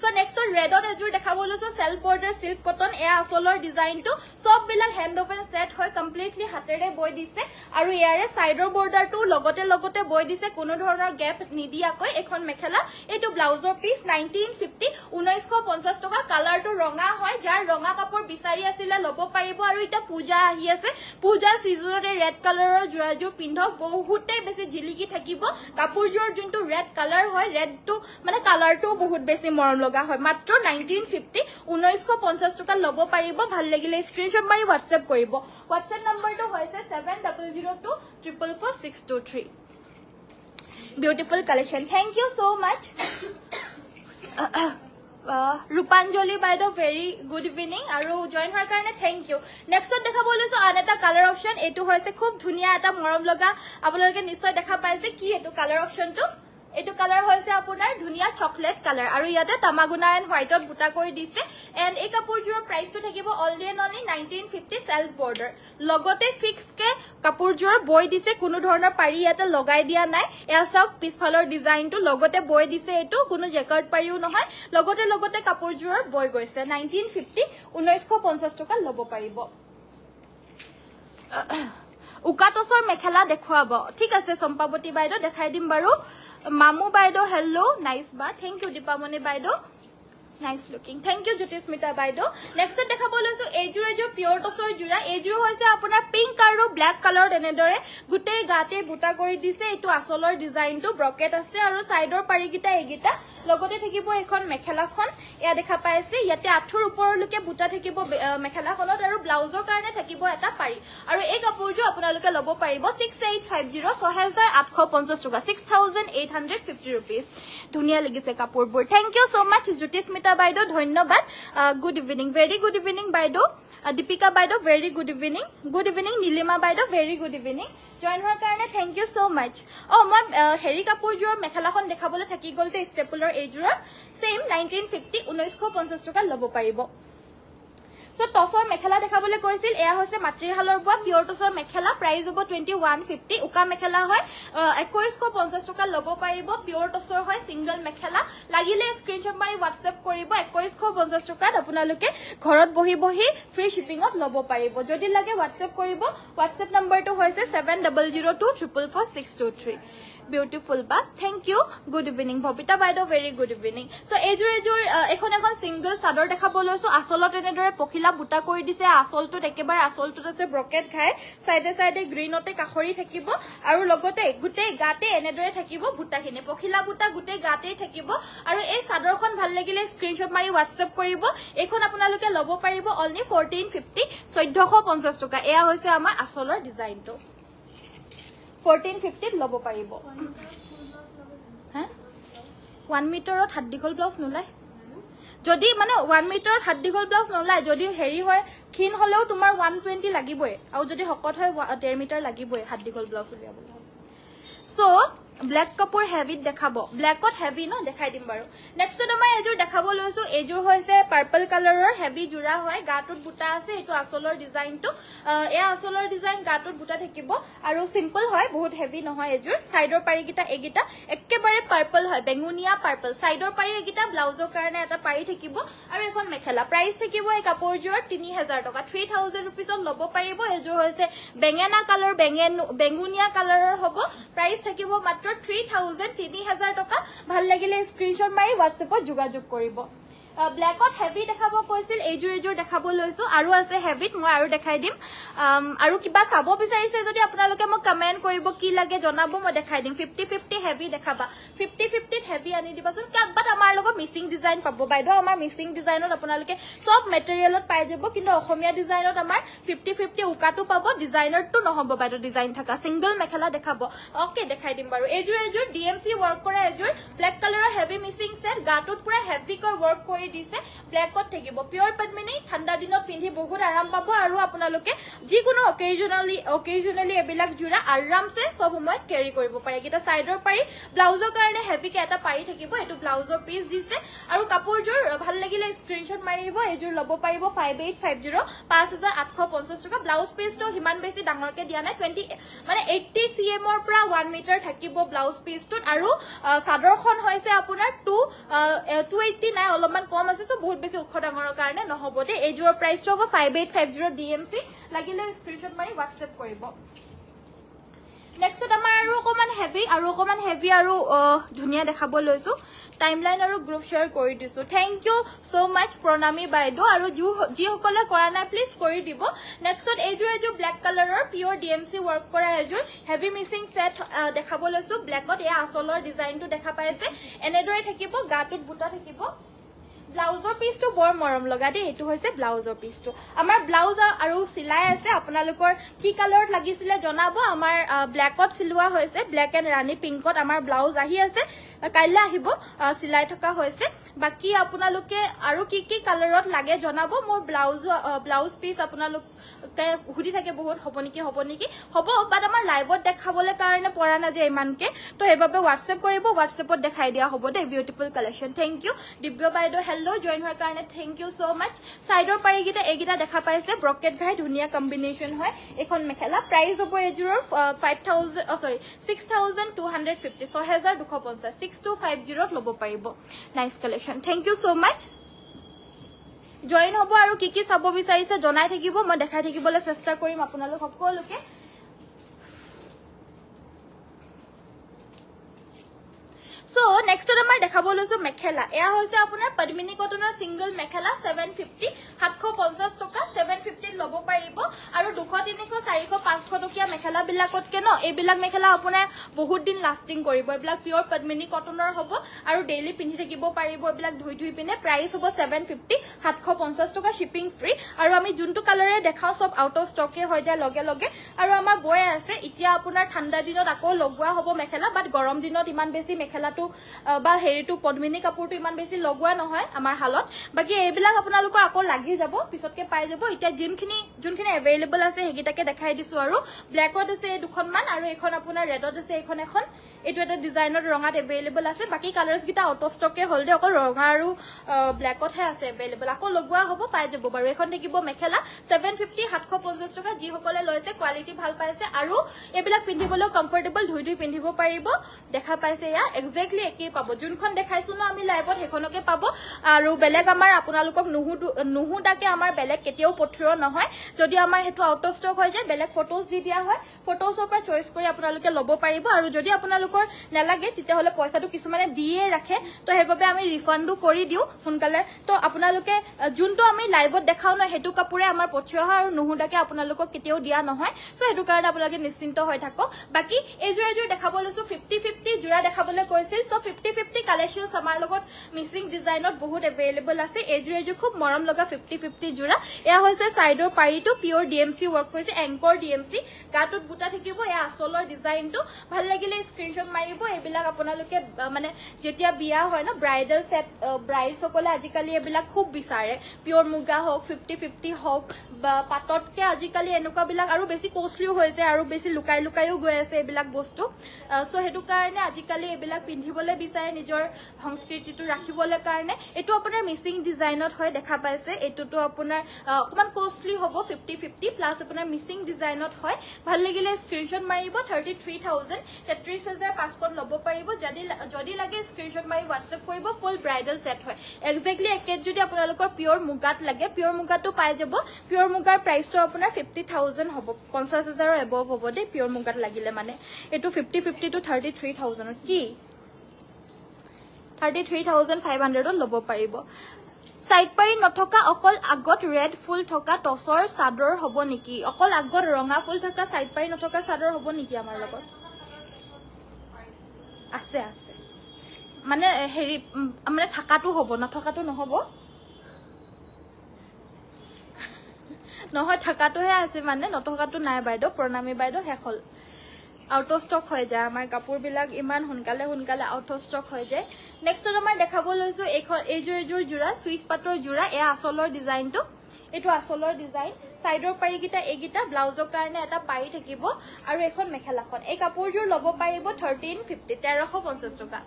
সো নেক্সট ৰেডত এযোৰ দেখাব লৈছো চেল্ফ বৰ্ডাৰ চিল্ক কটন এয়া আচলৰ ডিজাইনটো চববিলাক হেণ্ড অ'ভেন ছেট হয় কমপ্লিটলি হাতেৰে বৈ দিছে আৰু ইয়াৰে ছাইডৰ বৰ্ডাৰটো লগতে লগতে বৈ দিছে কোনো ধৰণৰ গেপ নিদিয়াকৈ এইখন মেখেলা এইটো ব্লাউজৰ পিচ নাইনটিন ফিফটি ঊনৈছশ পঞ্চাছ টকা কালাৰটো ৰঙা হয় যাৰ ৰঙা কাপোৰ বিচাৰি আছিলে ল'ব পাৰিব আৰু এতিয়া পূজা আহি আছে পূজা ছিজনতে ৰেড কালাৰৰ যোৰাযোৰ পিন্ধক বহুতে বেছি জিলিকি থাকিব কাপোৰযোৰ যোনটো ৰেড কালাৰ হয় ৰেডটো মানে কালাৰটোও বহুত বেছি মৰ মৰম লগা হয় মাত্ৰ নাইনটিন ফিফটি ঊনৈছশ পঞ্চাছ টকা ল'ব পাৰিব ভাল লাগিলে স্ক্ৰীনশ্বট মাৰি হোৱাটছএপ কৰিব হোৱাটছএপ নম্বৰটো হৈছে seven double zero' two triple four six two three beautiful collection thank you so' much Rupanjali বাইদেউ ভেৰি গুড ইভিনিং আৰু জইন হোৱাৰ কাৰণে থেংক ইউ নেক্সটত দেখাব লৈছো আন এটা কালাৰ অপশ্যন এইটো হৈছে খুব ধুনীয়া এটা মৰম লগা আপোনালোকে নিশ্চয় দেখা পাইছে কি এইটো কালাৰ অপশ্যনটো এইটো কালাৰ হৈছে আপোনাৰ ধুনিয়া চকলেট কালাৰ আৰু ইয়াতে তামাগুনা এণ্ড হোৱাইটত বুটা কৰি দিছে এণ্ড এই কাপোৰযোৰৰ প্ৰাইচটো থাকিব অলডি and only nineteen fifty border লগতে ফিক্সকে কাপোৰযোৰৰ বৈ দিছে কোনো ধৰণৰ পাৰি ইয়াতে লগাই দিয়া নাই এয়া চাওক পিছফালৰ ডিজাইনটো লগতে বই দিছে এইটো কোনো জেকাৰ্ট পাৰিও নহয় লগতে লগতে কাপোৰযোৰৰ বৈ গৈছে নাইনটিন ফিফটি ঊনৈছশ পঞ্চাছ টকা ল'ব পাৰিব উকাটছৰ মেখেলা দেখুৱাব ঠিক আছে চম্পাৱতী বাইদেউ দেখাই দিম বাৰু মামু বাইদেউ হেল্ল' নাইচ বা থেংক ইউ দীপামণি বাইদেউ nice looking thank you Jyotismita বাইদেউ নেক্সটত দেখাব লৈছো এইযোৰ এযোৰ পিয়ৰ টচৰ যোৰা এইযোৰ হৈছে আপোনাৰ পিংক আৰু ব্লেক কালাৰত এনেদৰে গোটেই গাতেই বুটা কৰি দিছে এইটো আচলৰ ডিজাইনটো ব্ৰকেট আছে আৰু চাইডৰ পাৰিকেইটা এইকেইটা লগতে থাকিব এইখন মেখেলাখন এয়া দেখা পাই আছে ইয়াতে আঁঠুৰ ওপৰলৈকে বুটা থাকিব মেখেলাখনত আৰু ব্লাউজৰ কাৰণে থাকিব এটা পাৰি আৰু এই কাপোৰযোৰ আপোনালোকে ল'ব পাৰিব ছিক্স এইট ফাইভ জিৰ' ছহেজাৰ আঠশ পঞ্চাছ টকা six thousand eight hundred fifty rupees ধুনীয়া লাগিছে কাপোৰবোৰ thank you so' much Jyotismita Sangita বাইদেউ ধন্যবাদ good evening very good evening বাইদেউ দীপিকা বাইদেউ very good evening good evening Nilima বাইদেউ ভেৰি গুড ইভিনিং জইন হোৱাৰ কাৰণে থেংক ইউ চ' মাছ অঁ মই হেৰি কাপোৰযোৰৰ মেখেলাখন দেখাবলৈ থাকি গ'ল যে ষ্টেপুলৰ এইযোৰৰ ছেইম নাইনটিন ফিফটি ঊনৈছশ পঞ্চাছ টকাত ল'ব পাৰিব সো টসৰ মেখেলা দেখাবলৈ কৈছিল এয়া হৈছে মাতৃহালৰ পৰা পিয়ৰ টসৰ মেখেলা প্ৰাইজ হ'ব টুৱেণ্টি ওৱান ফিফটি উকা মেখেলা হয় একৈশ পঞ্চাছ টকা ল'ব পাৰিব পিয়ৰ টচৰ হয় ছিংগল মেখেলা লাগিলে স্ক্ৰীনশ্বট মাৰি হোৱাটছএপ কৰিব একৈশ পঞ্চাছ টকাত আপোনালোকে ঘৰত বহি বহি ফ্ৰী শ্বিপিঙত ল'ব পাৰিব যদি লাগে হোৱাটছএপ কৰিব হোৱাটছএপ নম্বৰটো হৈছে seven double zero' two triple four six two three beautiful বা thank you good evening Babita বাইদেউ ভেৰি গুড ইভিনিং চ' এইযোৰ এযোৰ এখন এখন ছিংগল চাদৰ দেখাবলৈ লৈছোঁ আচলত এনেদৰে পখিলা বুটা কৰি দিছে আচলটোত একেবাৰে আচলটোত আছে ব্ৰকেট খাই চাইডে চাইডে গ্ৰীণতে কাষৰি থাকিব আৰু লগতে গোটেই গাতে এনেদৰে থাকিব বুটাখিনি পখিলা বুটা গোটেই গাতেই থাকিব আৰু এই চাদৰখন ভাল লাগিলে স্ক্ৰীণশ্বট মাৰি হোৱাটছএপ কৰিব এইখন আপোনালোকে ল'ব পাৰিব অনলি ফৰ্টিন ফিফটি চৈধ্যশ পঞ্চাছ টকা এয়া হৈছে আমাৰ আচলৰ ডিজাইনটো ফৰ্টিন ফিফটিত ল'ব পাৰিব হে ওৱান মিটাৰত হাত দীঘল ব্লাউজ নোলায় যদি মানে ওৱান মিটাৰত হাত দীঘল ব্লাউজ নোলায় যদি হেৰি হয় ক্ষীণ হ'লেও তোমাৰ ওৱান টুৱেণ্টি লাগিবই আৰু যদি শকত হয় ডেৰ মিটাৰ লাগিবই হাত দীঘল ব্লাউজ উলিয়াবলৈ চ' ব্লেক কাপোৰ হেভিত দেখাব ব্লেকত হেভি ন দেখাই দিম বাৰু নেক্সটত আমাৰ এযোৰ দেখাব লৈছো এইযোৰ হৈছে পাৰ্পল কালাৰৰ হেভি যোৰা হয় গাটোত বুটা আছে এইটো আচলৰ ডিজাইনটো এয়া আচলৰ ডিজাইন গাটোত বুটা থাকিব আৰু চিম্পল হয় বহুত হেভি নহয় এইযোৰ চাইডৰ পাৰিকেইটা এইকেইটা একেবাৰে পাৰ্পল হয় বেঙুনীয়া পাৰ্পল চাইডৰ পাৰি এইকেইটা ব্লাউজৰ কাৰণে এটা পাৰি থাকিব আৰু এখন মেখেলা প্ৰাইচ থাকিব এই কাপোৰযোৰৰ তিনি হেজাৰ টকা থ্ৰী থাউজেণ্ড ৰুপিজত লব পাৰিব এইযোৰ হৈছে বেঙেনা কালাৰ বেঙেন বেঙুনীয়া কালাৰৰ হব প্ৰাইচ থাকিব মাত্ৰ মাত্ৰ থ্ৰী থাউজেণ্ড তিনি হাজাৰ টকা ভাল লাগিলে স্ক্ৰীনশ্বট মাৰি হোৱাটছএপত যোগাযোগ কৰিব ব্লেকত হেভি দেখাব কৈছিল এইযোৰ এইযোৰ দেখাব লৈছো আৰু আছে হেভিত মই আৰু দেখাই দিম আৰু কিবা চাব বিচাৰিছে যদি আপোনালোকে মোক কমেণ্ট কৰিব কি লাগে জনাব মই দেখাই দিম ফিফটি ফিফটি হেভি দেখাবা ফিফটি ফিফটিত হেভি আনি দিবাচোন কাৰবাত আমাৰ লগত মিচিং ডিজাইন পাব বাইদেউ আমাৰ মিচিং ডিজাইনত আপোনালোকে চব মেটেৰিয়েলত পাই যাব কিন্তু অসমীয়া ডিজাইনত আমাৰ ফিফটি ফিফটি উকাটো পাব ডিজাইনাৰটো নহব বাইদেউ ডিজাইন থকা ছিংগল মেখেলা দেখাব অকে দেখাই দিম বাৰু এইযোৰ এইযোৰ ডি এম চি ৱৰ্ক কৰা এযোৰ ব্লেক কালাৰৰ হেভি মিচিং ছেট গাটোত পুৰা হেভিকৈ ৱৰ্ক কৰি দিছে ব্লেকত থাকিব পিয়ৰ পাট মানে ঠাণ্ডা দিনত পিন্ধি বহুত আৰাম পাব আৰু আপোনালোকে যিকোনো অকেজনেলি অকেজনেলি এইবিলাক যোৰা আৰামছে চব সময়ত কেৰি কৰিব পাৰে এইকেইটা চাইডৰ পাৰি ব্লাউজৰ কাৰণে হেভিকে এটা পাৰি থাকিব এইটো ব্লাউজৰ পিচ দিছে আৰু কাপোৰযোৰ ভাল লাগিলে স্ক্ৰীণশ্বট মাৰিব এইযোৰ ল'ব পাৰিব ফাইভ এইট ফাইভ জিৰ' পাঁচ হাজাৰ আঠশ বেছি ডাঙৰকে দিয়া নাই টুৱেণ্টি মানে এইটি চি পৰা ওৱান মিটাৰ থাকিব ব্লাউজ পিচটোত আৰু চাদৰখন হৈছে আপোনাৰ টু টু এইটি কম আছে সো বহুত বেছি ওখ ডাঙৰৰ কাৰণে নহব দে এইযোৰ প্ৰাইচটো হব five eight five zero' D M C লাগিলে স্ক্ৰীনশ্বট মাৰি হোৱাটছএপ কৰিব নেক্সটত আমাৰ আৰু অকণমান হেভি আৰু অকণমান হেভি আৰু ধুনীয়া দেখাব লৈছোঁ টাইমলাইন আৰু গ্ৰুপ শ্বেয়াৰ কৰি দিছোঁ থেংক ইউ চ' মাছ প্ৰণামী বাইদেউ আৰু যি যিসকলে কৰা নাই প্লিজ কৰি দিব নেক্সট এইযোৰ এযোৰ ব্লেক কালাৰৰ pure D M C work কৰা এযোৰ হেভি মিচিং ছেট দেখাব লৈছোঁ ব্লেকত এই আচলৰ ডিজাইনটো দেখা পাইছে এনেদৰে থাকিব গাটোত বুটা থাকিব ব্লাউজৰ পিচটো বৰ মৰম লগা দেই এইটো হৈছে ব্লাউজৰ পিচটো আমাৰ ব্লাউজ আৰু চিলাই আছে আপোনালোকৰ কি কালাৰত লাগিছিলে জনাব আমাৰ ব্লেকত চিলোৱা হৈছে ব্লেক এণ্ড ৰাণী পিংকত আমাৰ ব্লাউজ আহি আছে কাইলৈ আহিব চিলাই থকা হৈছে বাকী আপোনালোকে আৰু কি কি কালাৰত লাগে জনাব মোৰ ব্লাউজো ব্লাউজ পিচ আপোনালোকে সুধি থাকে বহুত হ'ব নেকি হ'ব নেকি হ'ব বাট আমাৰ লাইভত দেখাবলৈ কাৰণে পৰা নাযায় ইমানকে তো সেইবাবে হোৱাটছএপ কৰিব হোৱাটছএপত দেখাই দিয়া হ'ব দেই beautiful collection thank you Dibya বাইদেউ হেল্প হেল্ল' জইন হোৱাৰ কাৰণে থেংক ইউ চ' মাছ ছাইডৰ পাৰিকেইটা এইকেইটা দেখা পাইছে ব্ৰকেট ঘাই ধুনীয়া কম্বিনেশ্যন হয় এইখন মেখেলা প্ৰাইচ হ'ব এইযোৰৰ ফাইভ থাউজেণ্ড অ sorry six thousand two hundred fifty ছহেজাৰ দুশ পঞ্চাছ ছিক্স টু ফাইভ জিৰ'ত ল'ব পাৰিব nice collection thank you so' much join হ'ব আৰু কি কি চাব বিচাৰিছে জনাই থাকিব মই দেখাই থাকিবলৈ চেষ্টা কৰিম আপোনালোক সকলোকে সো নেক্সট আমি দেখাব লৈছো মেখেলা এয়া হৈছে আপোনাৰ পদ্মিনী কটনৰ সিংগল মেখেলা সেভেন ফিফটি সাতশ পঞ্চাছ টকা সেভেন ফিফটিত লব পাৰিব আৰু দুশ তিনিশ চাৰিশ পাঁচশ টকীয়া মেখেলাবিলাকতকে ন এইবিলাক মেখেলা আপোনাৰ বহুত দিন লাষ্টিং কৰিব এইবিলাক পিয়ৰ পদ্মিনী কটনৰ হ'ব আৰু ডেইলি পিন্ধি থাকিব পাৰিব এইবিলাক ধুই ধুই পিনে প্ৰাইচ হ'ব সেভেন ফিফটি সাতশ পঞ্চাছ টকা শ্বিপিং ফ্ৰী আৰু আমি যোনটো কালাৰে দেখাওঁ চব আউট অফ ষ্টকে হৈ যায় লগে লগে আৰু আমাৰ বয়ে আছে এতিয়া আপোনাৰ ঠাণ্ডা দিনত আকৌ লগোৱা হ'ব মেখেলা বাট গৰম দিনত ইমান বেছি মেখেলা কাপোৰটো বা হেৰিটো পদ্মিনী কাপোৰটো ইমান বেছি লগোৱা নহয় আমাৰ হালত বাকী এইবিলাক আপোনালোকৰ আকৌ লাগি যাব পিছতকে পাই যাব এতিয়া যোনখিনি যোনখিনি এভেইলেবল আছে সেইকেইটাকে দেখাই দিছো আৰু ব্লেকত আছে দুখনমান আৰু এইখন আপোনাৰ ৰেডত আছে এইখন এখন এইটো এটা ডিজাইনত ৰঙাত এভেইলেবল আছে বাকী কালাৰ্ছকেইটা আউট অফ ষ্টকে হ'ল দে অকল ৰঙা আৰু ব্লেকতহে আছে এভেইলেবল আকৌ লগোৱা হ'ব পাই যাব বাৰু এইখন থাকিব মেখেলা ছেভেন ফিফটি সাতশ পঞ্চাছ টকা যিসকলে লৈছে কোৱালিটি ভাল পাইছে আৰু এইবিলাক পিন্ধিবলৈও কমফৰ্টেবল ধুই ধুই পিন্ধিব পাৰিব দেখা পাইছে এয়া একজেক্টলি একেই পাব যোনখন দেখাইছো ন আমি লাইভত সেইখনকে পাব আৰু বেলেগ আমাৰ আপোনালোকক নুসুধো নুসুদাকে আমাৰ বেলেগ কেতিয়াও পঠিওৱা নহয় যদি আমাৰ সেইটো আউট অফ ষ্টক হৈ যায় বেলেগ ফটোজ দি দিয়া হয় ফটোজৰ পৰা চইচ কৰি আপোনালোকে ল'ব পাৰিব আৰু যদি আপোনালোকে আপোনালোকৰ নালাগে তেতিয়াহ'লে পইচাটো কিছুমানে দিয়ে ৰাখে তো সেইবাবে আমি ৰিফাণ্ডো কৰি দিওঁ সোনকালে তো আপোনালোকে যোনটো আমি লাইভত দেখাওঁ ন সেইটো কাপোৰে আমাৰ পঠিওৱা হয় আৰু নুশুদাকে আপোনালোকক কেতিয়াও দিয়া নহয় চ' সেইটো কাৰণে আপোনালোকে নিশ্চিন্ত হৈ থাকক বাকী এইযোৰ এযোৰ দেখাবলৈ লৈছোঁ ফিফটি ফিফটি যোৰা দেখাবলৈ কৈছিল চ' ফিফটি ফিফটি কালেকশ্যনছ আমাৰ লগত মিচিং ডিজাইনত বহুত এভেইলেবল আছে এইযোৰ এযোৰ খুব মৰম লগা ফিফটি ফিফটি যোৰা এয়া হৈছে চাইডৰ পাৰিটো pure D M C work কৰিছে এংকৰ ডি এম চি গাটোত বুটা থাকিব এয়া আচলৰ ডিজাইনটো ভাল লাগিলে স্ক্ৰীণ ড্ৰপ মাৰিব এইবিলাক আপোনালোকে মানে যেতিয়া বিয়া হয় ন ব্ৰাইডেল ছেট ব্ৰাইডছসকলে আজিকালি এইবিলাক খুব বিচাৰে পিয়ৰ মুগা হওক ফিফটি ফিফটি হওক বা পাততকৈ আজিকালি এনেকুৱাবিলাক আৰু বেছি কষ্টলিও হৈছে আৰু বেছি লুকাই লুকায়ো গৈ আছে এইবিলাক বস্তু চ' সেইটো কাৰণে আজিকালি এইবিলাক পিন্ধিবলৈ বিচাৰে নিজৰ সংস্কৃতিটো ৰাখিবলৈ কাৰণে এইটো আপোনাৰ মিচিং ডিজাইনত হয় দেখা পাইছে এইটোতো আপোনাৰ অকণমান কষ্টলি হ'ব ফিফটি ফিফটি প্লাছ আপোনাৰ মিচিং ডিজাইনত হয় ভাল লাগিলে স্ক্ৰীনশ্বট মাৰিব থাৰ্টি থ্ৰী থাউজেণ্ড তেত্ৰিছ হাজাৰ আপোনাৰ পাঁচখন ল'ব পাৰিব যদি যদি লাগে স্ক্ৰীনশ্বট মাৰি হোৱাটছএপ কৰিব ফুল ব্ৰাইডেল ছেট হয় একজেক্টলি একেট যদি আপোনালোকৰ পিয়ৰ মুগাত লাগে পিয়ৰ মুগাটো পাই যাব পিয়ৰ মুগাৰ প্ৰাইচটো আপোনাৰ ফিফটি থাউজেণ্ড হ'ব পঞ্চাছ হাজাৰৰ এবভ হ'ব দেই পিয়ৰ মুগাত লাগিলে মানে এইটো fifty fifty two thirty three থাউজেণ্ডত কি থাৰ্টি থ্ৰী থাউজেণ্ড ফাইভ হাণ্ড্ৰেডত ল'ব পাৰিব ছাইড পাৰি নথকা অকল আগত ৰেড ফুল থকা টচৰ চাদৰ হ'ব নেকি অকল আগত ৰঙা ফুল থকা ছাইড পাৰি নথকা চাদৰ হ'ব নেকি আমাৰ লগত আছে আছে মানে হেৰি মানে থকাটো হ'ব নথকাটো নহ'ব নহয় থকাটোহে আছে মানে নথকাটো নাই বাইদেউ প্ৰণামী বাইদেউ শেষ হ'ল আউট অফ ষ্টক হৈ যায় আমাৰ কাপোৰবিলাক ইমান সোনকালে সোনকালে আউট অফ ষ্টক হৈ যায় নেক্সটত আমাৰ দেখাব লৈছোঁ এইখন এইযোৰ এইযোৰ যোৰা চুইচ পাটৰ যোৰা এয়া আচলৰ ডিজাইনটো এইটো আচলৰ ডিজাইন সাইডৰ পাৰিকেইটা এইকেইটা ব্লাউজৰ কাৰণে এটা পাৰি থাকিব আৰু এখন মেখেলাখন এই কাপোৰযোৰ ল'ব পাৰিব থাৰ্টিন ফিফটি তেৰশ পঞ্চাছ টকা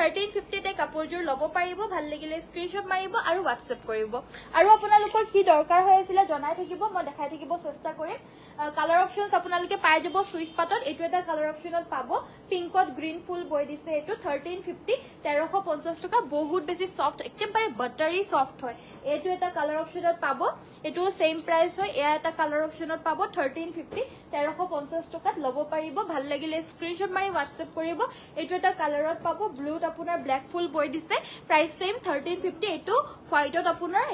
থাৰ্টিন ফিফটিতে কাপোৰযোৰ ল'ব পাৰিব ভাল লাগিলে স্ক্ৰীনশ্বট মাৰিব আৰু হোৱাটছএপ কৰিব আৰু আপোনালোকৰ কি দৰকাৰ হৈ আছিলে জনাই থাকিব মই দেখাই থাকিব চেষ্টা কৰিম কালার অপশনস আপনাদের পাই যাব সুইচ পাটত এই একটা কালার অপশন পাব পিঙ্ক গ্রীন ফুল বই দিছে এই থার্টিন ফিফটি তেরোশো পঞ্চাশ টাকা বহুত বেশি সফট একবারে বাটারি সফট হয় এই একটা কালার অপশন পাব এই সেম প্রাইস হয় এয়া একটা কালার অপশন পাব থার্টিন ফিফটি তেরোশো লব পারিব ভাল লাগিলে স্ক্রিনশট মারি ফুল বই দিছে ফিফটি এই হোয়াইটত আপনার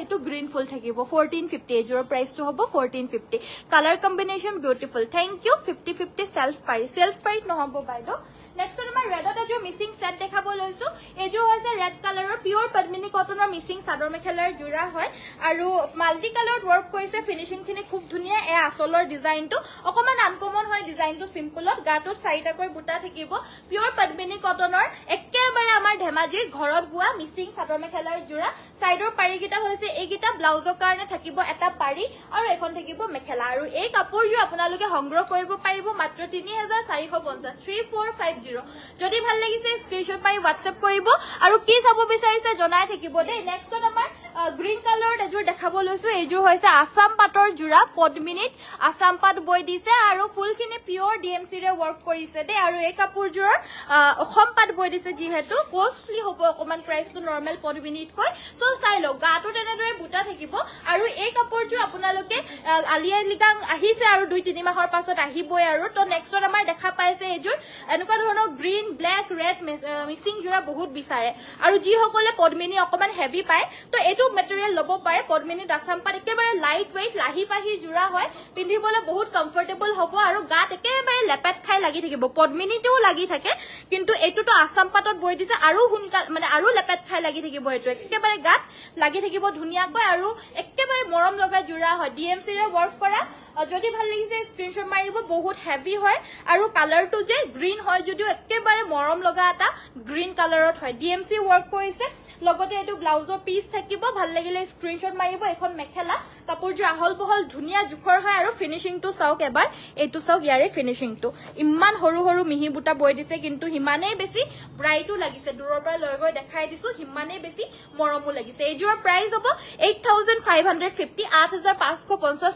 হব fourteen fifty combination beautiful thank you fifty fifty self পাৰি চেল্ফ পাৰিত নহ'ব বাইদেউ নেক্সট আমাৰ ৰেডত এযোৰ মিচিং ছেট দেখাব লৈছো এইযোৰ হৈছে ৰেড কালাৰৰ পিয়ৰ পদ্মিনী কটনৰ মিচিং চাদৰ মেখেলাৰ যোৰা হয় আৰু মাল্টি কালাৰত ৱৰ্ক কৰিছে ফিনিচিংখিনি খুব ধুনীয়া এই আচলৰ ডিজাইনটো অকমান আনকমন হয় ডিজাইনটো চিম্পলত গাটোত চাৰিটাকৈ বুটা থাকিব পিয়ৰ পদ্মিনী কটনৰ একেবাৰে আমাৰ ধেমাজিৰ ঘৰত বোৱা মিচিং চাদৰ মেখেলাৰ যোৰা চাইডৰ পাৰিকেইটা হৈছে এইকেইটা ব্লাউজৰ কাৰণে থাকিব এটা পাৰি আৰু এখন থাকিব মেখেলা আৰু এই কাপোৰযোৰ আপোনালোকে সংগ্ৰহ কৰিব পাৰিব মাত্ৰ তিনি হাজাৰ চাৰিশ পঞ্চাছ থ্ৰী ফ'ৰ ফাইভ জিৰ' যদি ভাল লাগিছে স্ক্ৰীনশ্বট মাৰি হোৱাটছএপ কৰিব আৰু কি চাব বিচাৰিছে জনাই থাকিব দেই নেক্সটত আমাৰ গ্ৰীণ কালাৰ এযোৰ দেখাব লৈছো এইযোৰ হৈছে আছাম পাটৰ যোৰা পদ্মিনীত আছাম পাট বৈ দিছে আৰু ফুলখিনি পিয়ৰ ডি এম চিৰে ৱৰ্ক কৰিছে দেই আৰু এই কাপোৰযোৰৰ অসম পাট বৈ দিছে যিহেতু কষ্টলি হ'ব অকণমান প্ৰাইচটো নৰ্মেল পদ্মিনীতকৈ চ' চাই লওক গাটো তেনেদৰে বুটা থাকিব আৰু এই কাপোৰযোৰ আপোনালোকে আলি আই আলিগাং আহিছে আৰু দুই তিনি মাহৰ পাছত আহিবই আৰু ত' নেক্সটত আমাৰ দেখা পাইছে এইযোৰ এনেকুৱা ধৰণৰ গ্ৰীণ ব্লেক ৰেড মিচিং যোৰা বহুত বিচাৰে আৰু যিসকলে পদ্মিনী অকণমান হেভি পায় ত' এইটো যিটো মেটেৰিয়েল ল'ব পাৰে পদ্মিনী দাচাম পাত একেবাৰে লাইট ৱেইট লাহি পাহি যোৰা হয় পিন্ধিবলৈ বহুত কমফৰ্টেবল হ'ব আৰু গাত একেবাৰে লেপেট খাই লাগি থাকিব পদ্মিনীটোও লাগি থাকে কিন্তু এইটোতো আচাম পাতত বৈ দিছে আৰু সোনকাল মানে আৰু লেপেট খাই লাগি থাকিব এইটো একেবাৰে গাত লাগি থাকিব ধুনীয়াকৈ আৰু একেবাৰে মৰম লগা যোৰা হয় ডি এম চিৰে ৱৰ্ক কৰা যদি ভাল লাগিছে স্ক্ৰীণশ্বট মাৰিব বহুত হেভি হয় আৰু কালাৰটো যে গ্ৰীণ হয় যদিও একেবাৰে মৰম লগা এটা গ্ৰীণ কালাৰত হয় ডি এম চি ৱৰ্ক কৰিছে লগতে এইটো ব্লাউজৰ পিচ থাকিব ভাল লাগিলে স্ক্ৰীণশ্বট মাৰিব এখন মেখেলা কাপোৰযোৰ আহল বহল ধুনীয়া জোখৰ হয় আৰু ফিনিচিংটো চাওক এবাৰ এইটো চাওক ইয়াৰে ফিনিচিংটো ইমান সৰু সৰু মিহি বুটা বৈ দিছে কিন্তু সিমানেই বেছি ব্ৰাইটো লাগিছে দূৰৰ পৰা লৈ গৈ দেখাই দিছো সিমানেই বেছি মৰমো লাগিছে এইযোৰৰ প্ৰাইচ হ'ব এইট থাউজেণ্ড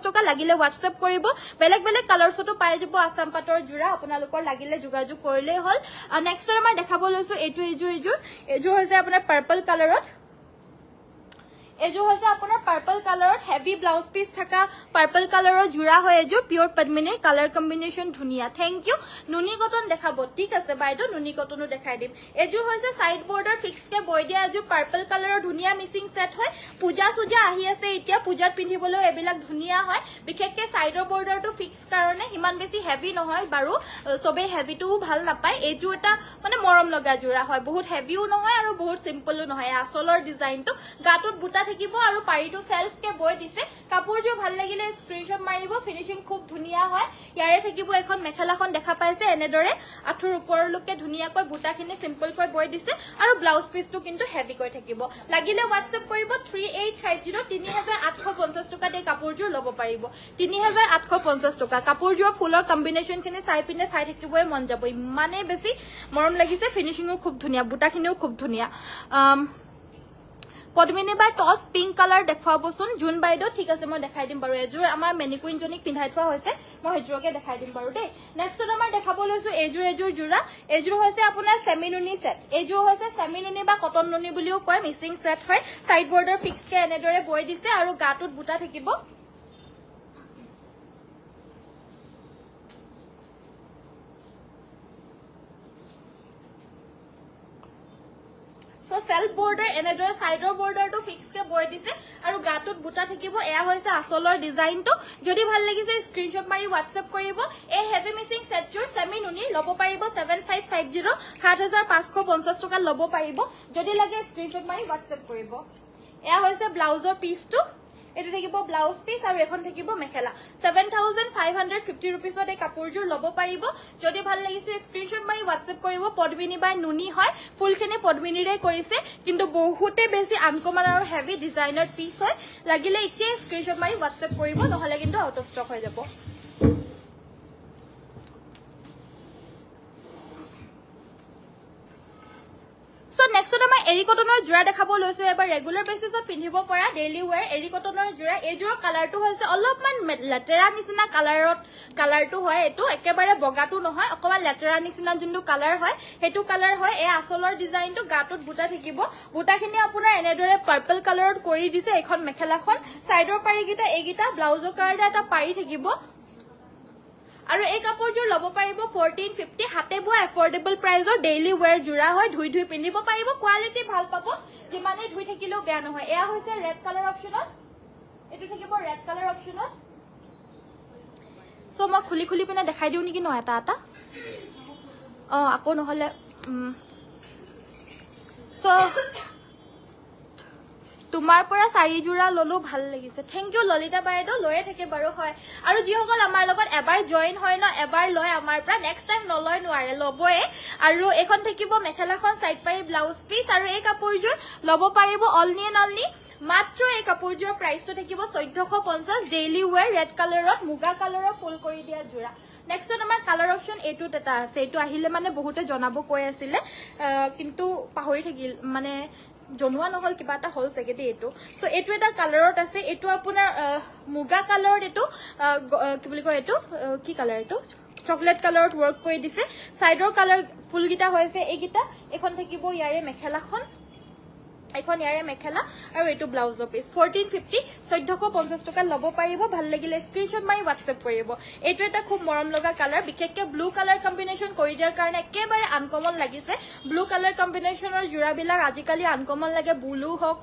টকা লাগিলে হোৱাটছএপ কৰিব বেলেগ বেলেগ কালাৰ্চতো পাই যাব আছাম পাটৰ যোৰা আপোনালোকৰ লাগিলে যোগাযোগ কৰিলেই হ'ল নেক্সট আমাৰ দেখাব লৈছো এইটো এইযোৰ এইযোৰ এইযোৰ হৈছে আপোনাৰ পাৰ্পল কালাৰ কালাৰত এইযোৰ হৈছে আপোনাৰ পাৰ্পল কালাৰত হেভি ব্লাউজ পিচ থকা পাৰ্পল কালাৰৰ যোৰা হয় এইযোৰ পিয়ৰ পদ্মিনীৰ কালাৰ কম্বিনেশ্যন ধুনীয়া থেংক ইউ নুনি কটন দেখাব ঠিক আছে বাইদেউ নুনি কটনো দেখাই দিম এইযোৰ হৈছে ছাইড বৰ্ডৰ ফিক্সকে বৈ দিয়া এযোৰ পাৰ্পল কালাৰৰ ধুনীয়া মিচিং ছেট হয় পূজা চুজা আহি আছে এতিয়া পূজাত পিন্ধিবলৈও এইবিলাক ধুনীয়া হয় বিশেষকে ছাইডৰ বৰ্ডাৰটো ফিক্স কাৰণে সিমান বেছি হেভি নহয় বাৰু চবেই হেভিটোও ভাল নাপায় এইযোৰ এটা মানে মৰম লগা যোৰা হয় বহুত হেভিও নহয় আৰু বহুত চিম্পলো নহয় আচলৰ ডিজাইনটো গাটোত বুটা সূতা থাকিব আৰু পাৰিটো সেলফকে বৈ দিছে কাপোৰযোৰ ভাল লাগিলে স্ক্ৰীনশ্বট মাৰিব ফিনিশিং খুব ধুনীয়া হয় ইয়াৰে থাকিব এখন মেখেলাখন দেখা পাইছে এনেদৰে আঁঠুৰ ওপৰলৈকে ধুনীয়াকৈ বুটাখিনি চিম্পলকৈ বৈ দিছে আৰু ব্লাউজ পিচটো কিন্তু হেভিকৈ থাকিব লাগিলে হোৱাটছএপ কৰিব থ্ৰী এইট ফাইভ জিৰ' তিনি হাজাৰ আঠশ পঞ্চাছ টকাত এই কাপোৰযোৰ ল'ব পাৰিব তিনি হাজাৰ আঠশ পঞ্চাছ টকা কাপোৰযোৰ ফুলৰ কম্বিনেশ্যনখিনি চাই পিনে চাই থাকিবই মন যাব ইমানেই বেছি মৰম লাগিছে ফিনিশিঙো খুব ধুনীয়া বুটাখিনিও খুব ধুনীয়া পদ্মিনী বাই টচ পিংক কালাৰ দেখুৱাবচোন জুন বাইদেউ ঠিক আছে মই দেখাই দিম বাৰু এযোৰ আমাৰ মেনিকুইনজনীক পিন্ধাই থোৱা হৈছে মই সেইযোৰকে দেখাই দিম বাৰু দেই নেক্সটত আমাৰ দেখাব লৈছো এইযোৰ এযোৰ যোৰা এইযোৰ হৈছে আপোনাৰ চেমিনুনি ছেট এইযোৰ হৈছে চেমিনুনি বা কটন নুনি বুলিও কয় মিচিং ছেট হয় চাইড বৰ্ডৰ ফিক্সকে এনেদৰে বৈ দিছে আৰু গাটোত বুটা থাকিব সো সেলফ বৰ্ডাৰ এনেদৰে সাইডৰ বৰ্ডাৰটো ফিক্সকে বয় দিছে আৰু গাটোত বুটা থাকিব এয়া হৈছে আসলৰ ডিজাইনটো যদি ভাল লাগিছে স্ক্ৰিনশট মাৰি WhatsApp কৰিব এ হেভি মিসিং সেটজৰ সেমি নুনি লব পাৰিব 7550 7550 টকা লব পাৰিব যদি লাগে স্ক্ৰিনশট মাৰি WhatsApp কৰিব এয়া হৈছে ব্লাউজৰ পিছটো এইটো থাকিব ব্লাউজ পিস আৰু এখন থাকিব মেখেলা 7550 ৰুপিছত এই কাপোৰজোৰ লব পাৰিব যদি ভাল লাগিছে স্ক্ৰিনশ্বট মাৰি WhatsApp কৰিব পদ্মিনী বাই নুনি হয় ফুলখিনি পদ্মিনীৰে কৰিছে কিন্তু বহুতে বেছি আনকমন আৰু হেভি ডিজাইনৰ পিস হয় লাগিলে ইচ্ছে স্ক্ৰিনশ্বট মাৰি WhatsApp কৰিব নহলে কিন্তু আউট অফ স্টক হৈ যাব এৰিকটনৰ যোৰা দেখাব লৈছো এবাৰ ৰেগুলাৰ বেচিছত পিন্ধিব পৰা ডেইলি ৱেৰ এৰিকটনৰ যোৰা এইযোৰৰ কালাৰটো হৈছে অলপমান লেতেৰা নিচিনা কালাৰত কালাৰটো হয় এইটো একেবাৰে বগাটো নহয় অকমান লেতেৰা নিচিনা যোনটো কালাৰ হয় সেইটো কালাৰ হয় এই আচলৰ ডিজাইনটো গাটোত বুটা থাকিব বুটাখিনি আপোনাৰ এনেদৰে পাৰ্পল কালাৰত কৰি দিছে এইখন মেখেলাখন চাইডৰ পাৰিকেইটা এইকেইটা ব্লাউজৰ কাৰণে এটা পাৰি থাকিব আৰু এই কাপোৰযোৰ ল'ব পাৰিব ফৰ্টিন ফিফটি হাতে বোৱা এফৰ্ডেবল প্ৰাইজৰ ডেইলি ৱেৰ যোৰা হয় ধুই ধুই পিন্ধিব পাৰিব কোৱালিটি ভাল পাব যিমানেই ধুই থাকিলেও বেয়া নহয় এয়া হৈছে ৰেড কালাৰ অপশ্যনত এইটো থাকিব ৰেড কালাৰ অপশ্যনত চ' মই খুলি খুলি পিনে দেখাই দিওঁ নেকি ন এটা এটা অঁ আকৌ নহ'লে চ' তোমাৰ পৰা চাৰিযোৰা ললো ভাল লাগিছে থেংক ইউ ললিতা বাইদেউ লৈয়ে থাকে বাৰু হয় আৰু যিসকল আমাৰ লগত এবাৰ জইন হয় ন এবাৰ লয় আমাৰ পৰা নেক্সট টাইম নলয় নোৱাৰে লবয়ে আৰু এইখন থাকিব মেখেলাখন চাইড পাৰি ব্লাউজ পিচ আৰু এই কাপোৰযোৰ লব পাৰিব অলনি এণ্ড অলনি মাত্ৰ এই কাপোৰযোৰৰ প্ৰাইচটো থাকিব চৈধ্যশ পঞ্চাছ ডেইলি ৱেৰ ৰেড কালাৰত মুগা কালাৰৰ ফুল কৰি দিয়া যোৰা নেক্সটত আমাৰ কালাৰ অপশ্যন এইটোত এটা আছে এইটো আহিলে মানে বহুতে জনাব কৈ আছিলে কিন্তু পাহৰি থাকিল মানে জনোৱা নহ'ল কিবা এটা হ'ল চাগে দেই এইটো চ' এইটো এটা কালাৰত আছে এইটো আপোনাৰ মুগা কালাৰত এইটো কি বুলি কয় এইটো কি কালাৰ এইটো চকলেট কালাৰত ৱৰ্ক কৰি দিছে ছাইডৰ কালাৰ ফুলকেইটা হৈছে এইকেইটা এইখন থাকিব ইয়াৰে মেখেলাখন এখন ইয়াৰে মেখেলা আৰু এইটো ব্লাউজৰ পিচ ফৰ্টিন ফিফটি চৈধ্যশ পঞ্চাছ টকা ল'ব পাৰিব ভাল লাগিলে স্ক্ৰীনশ্বট মাৰি হোৱাটছএপ কৰিব এইটো এটা খুব মৰম লগা কালাৰ বিশেষকে ব্লু কালাৰ কম্বিনেশ্যন কৰি দিয়াৰ কাৰণে একেবাৰে আনকমন লাগিছে ব্লু কালাৰ কম্বিনেশ্যনৰ যোৰাবিলাক আজিকালি আনকমন লাগে ব্লু হওক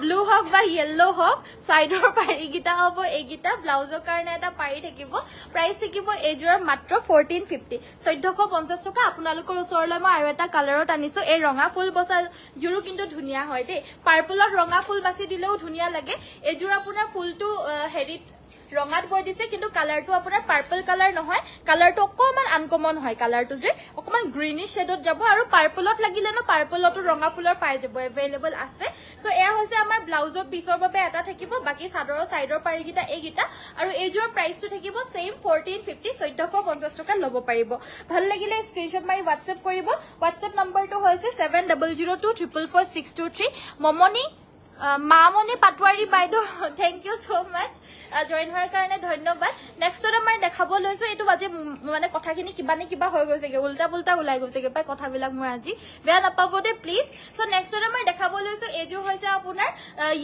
ব্লু হওক বা য়েল্লো হওক চাইডৰ পাৰিকেইটা হ'ব এইকেইটা ব্লাউজৰ কাৰণে এটা পাৰি থাকিব প্ৰাইচ থাকিব এইযোৰৰ মাত্ৰ ফৰ্টিন ফিফটি চৈধ্যশ পঞ্চাছ টকা আপোনালোকৰ ওচৰলৈ মই আৰু এটা কালাৰত আনিছো এই ৰঙা ফুল বচাযোৰো কিন্তু ধুনীয়া হয় দেই পাৰ্পলত ৰঙা ফুল বাচি দিলেও ধুনীয়া লাগে এইযোৰ আপোনাৰ ফুলটো হেৰিত ৰঙাত বৈ দিছে কিন্তু কালাৰটো আপোনাৰ পাৰ্পল কালাৰ নহয় কালাৰটো অকণমান আনকমন হয় কালাৰটো যে অকণমান গ্ৰীণিছ শ্বেডত যাব আৰু পাৰ্পলত লাগিলে ন পাৰ্পলতো ৰঙা ফুলৰ পাই যাব এভেইলেবল আছে চ' এয়া হৈছে আমাৰ ব্লাউজৰ পিচৰ বাবে এটা থাকিব বাকী চাদৰৰ চাইডৰ পাৰিকেইটা এইকেইটা আৰু এইযোৰৰ প্ৰাইচটো থাকিব ছেইম ফৰ্টিন ফিফটি চৈধ্যশ পঞ্চাছ টকা ল'ব পাৰিব ভাল লাগিলে স্ক্ৰীনশ্বট মাৰি হোৱাটছএপ কৰিব হোৱাটছএপ নম্বৰটো হৈছে seven double zero' two triple four six two three মমনি মামনি পাটোৱাৰী বাইদেউ thank you so' much join হোৱাৰ কাৰণে ধন্যবাদ নেক্সটত আমাৰ দেখাব লৈছোঁ এইটো আজি মানে কথাখিনি কিবা নে কিবা হৈ গৈছেগৈ উল্টা পুল্টা ওলাই গৈছেগৈ পাই কথাবিলাক মোৰ আজি বেয়া নাপাব দেই প্লিজ চ' নেক্সটত আমাৰ দেখাব লৈছোঁ এইযোৰ হৈছে আপোনাৰ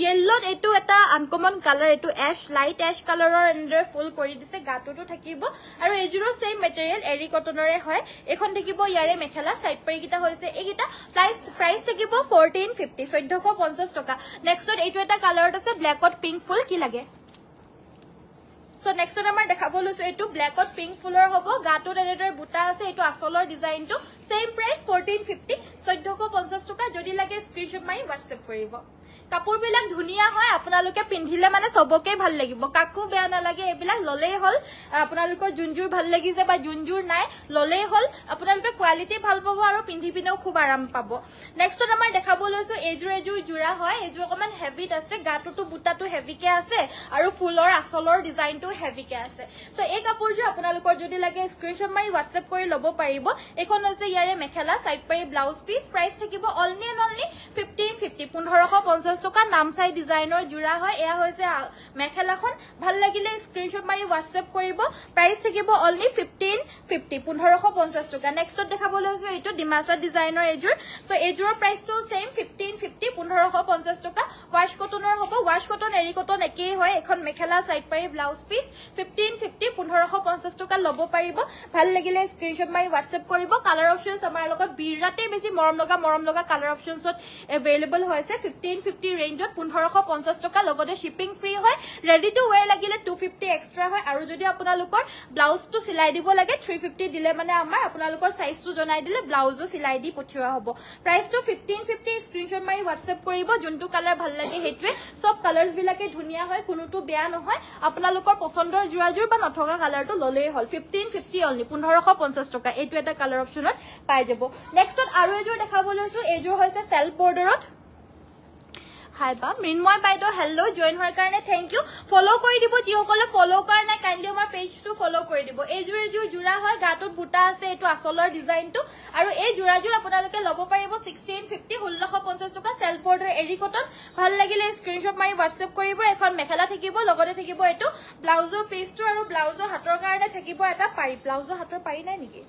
য়েল্ল'ত এইটো এটা আনকমন কালাৰ এইটো এছ লাইট এছ কালাৰৰ এনেদৰে ফুল কৰি দিছে গাটোতো থাকিব আৰু এইযোৰো ছেম মেটেৰিয়েল এৰি কটনৰে হয় এইখন থাকিব ইয়াৰে মেখেলা চাইড পাৰিকেইটা হৈছে এইকেইটা প্ৰাইচ প্ৰাইচ থাকিব ফৰ্টিন ফিফটি চৈধ্যশ পঞ্চাছ টকা নেক্সটত এইটো এটা কালাৰত আছে ব্লেকত পিংক ফুল কি লাগে চ' নেক্সটত আমাৰ দেখাব লৈছোঁ এইটো ব্লেকত পিংক ফুলৰ হ'ব গাটোত এনেদৰে বুটা আছে এইটো আচলৰ ডিজাইনটো ছেইম প্ৰাইচ ফৰ্টিন ফিফটি চৈধ্যশ পঞ্চাছ টকা যদি লাগে স্ক্ৰীনশ্বট মাৰি হোৱাটছএপ কৰিব কাপোৰ বিলাক ধুনীয়া হয় আপোনালোকে পিন্ধিলে মানে সবকে ভাল লাগিব কাকো বেয়া নালাগে এইবিলাক ললেই হল আপোনালোকৰ যোনযোৰ ভাল লাগিছে বা যোনযোৰ নাই ললেই হল আপোনালোকে কোৱালিটি ভাল পাব আৰু পিন্ধি পিনেও খুব আৰাম পাব নেক্সটত আমাৰ দেখাব লৈছো এইযোৰ এযোৰ যোৰা হয় এইযোৰ অকমান হেভিত আছে গাটোতো বুটাটো হেভিকে আছে আৰু ফুলৰ আচলৰ ডিজাইনটো হেভিকে আছে তো এই কাপোৰযোৰ আপোনালোকৰ যদি লাগে স্ক্ৰীণশ্বট মাৰি হোৱাটছএপ কৰি লব পাৰিব এইখন হৈছে ইয়াৰে মেখেলা চাইড পাৰি ব্লাউজ পিচ প্ৰাইচ থাকিব অলনি অলনি ফিফটিন ফিফটি পোন্ধৰশ পঞ্চাশ টাকা নামচাই ডিজাইনেৰ জোড়া হয় এয়া হয়েছে মেখেলাখন ভাল লাগিলে স্ক্ৰিনশট মাৰি হোয়াটসঅ্যাপ করব প্রাইস থাকবে অলরেডি ফিফটিন ফিফটি পনেরোশ পঞ্চাশ টাকা নেক্সট দেখাব লৈছো এই ডিমাসা ডিজাইনের এইজোর সো এইজোর প্রাইস তো ফিফটিন ফিফটি পনেরোশ পঞ্চাশ টাকা ওয়াশ কটনের হব ওয়াশ কটন এৰি কটন একেই হয় এখন মেখেলা চাইড পাৰি ব্লাউজ পিস ফিফটিন ফিফটি পোন্ধৰশ পঞ্চাশ টকা লব পাৰিব ভাল লাগিলে মাৰি হোৱাটছএপ কৰিব কালাৰ অপচনছ আমাৰ লগত বিৰাটেই বেছি মৰম লগা মৰম লগা কালাৰ অপশনস এভেলেবল হয়েছে ফিফটিন ফিফটি ফিফটি ৰেঞ্জত পোন্ধৰশ পঞ্চাছ টকা লগতে শ্বিপিং ফ্ৰী হয় ৰেডি টু ৱেৰ লাগিলে টু ফিফটি এক্সট্ৰা হয় আৰু যদি আপোনালোকৰ ব্লাউজটো চিলাই দিব লাগে থ্ৰী ফিফটি দিলে মানে আমাৰ আপোনালোকৰ চাইজটো জনাই দিলে ব্লাউজো চিলাই দি পঠিওৱা হ'ব প্ৰাইচটো ফিফটিন ফিফটি স্ক্ৰীনশ্বট মাৰি হোৱাটছএপ কৰিব যোনটো কালাৰ ভাল লাগে সেইটোৱে চব কালাৰ্ছবিলাকে ধুনীয়া হয় কোনোটো বেয়া নহয় আপোনালোকৰ পচন্দৰ যোৰাযোৰ বা নথকা কালাৰটো ল'লেই হ'ল ফিফটিন ফিফটি অনলি পোন্ধৰশ পঞ্চাছ টকা এইটো এটা কালাৰ অপশ্যনত পাই যাব নেক্সটত আৰু এযোৰ লৈছো এইযোৰ হৈছে চেল্ফ বৰ্ডাৰত খাই পাম মৃন্ময় বাইদেউ হেল্ল' জইন হোৱাৰ কাৰণে থেংক ইউ ফল' কৰি দিব যিসকলে ফল' কৰা নাই কাইণ্ডলি আমাৰ পেজটো ফল' কৰি দিব এইযোৰ যোৰা হয় গাটোত বুটা আছে এইটো আচলৰ ডিজাইনটো আৰু এই যোৰাযোৰ আপোনালোকে ল'ব পাৰিব ছিক্সটি ফিফটি ষোল্লশ পঞ্চাছ টকা চেল্ফ অৰ্ডাৰ এৰি কটন ভাল লাগিলে স্ক্ৰীণশ্বট মাৰি হোৱাটছএপ কৰিব এখন মেখেলা থাকিব লগতে থাকিব এইটো ব্লাউজৰ পেজটো আৰু ব্লাউজৰ হাতৰ কাৰণে থাকিব এটা পাৰি ব্লাউজৰ হাতৰ পাৰি নাই নেকি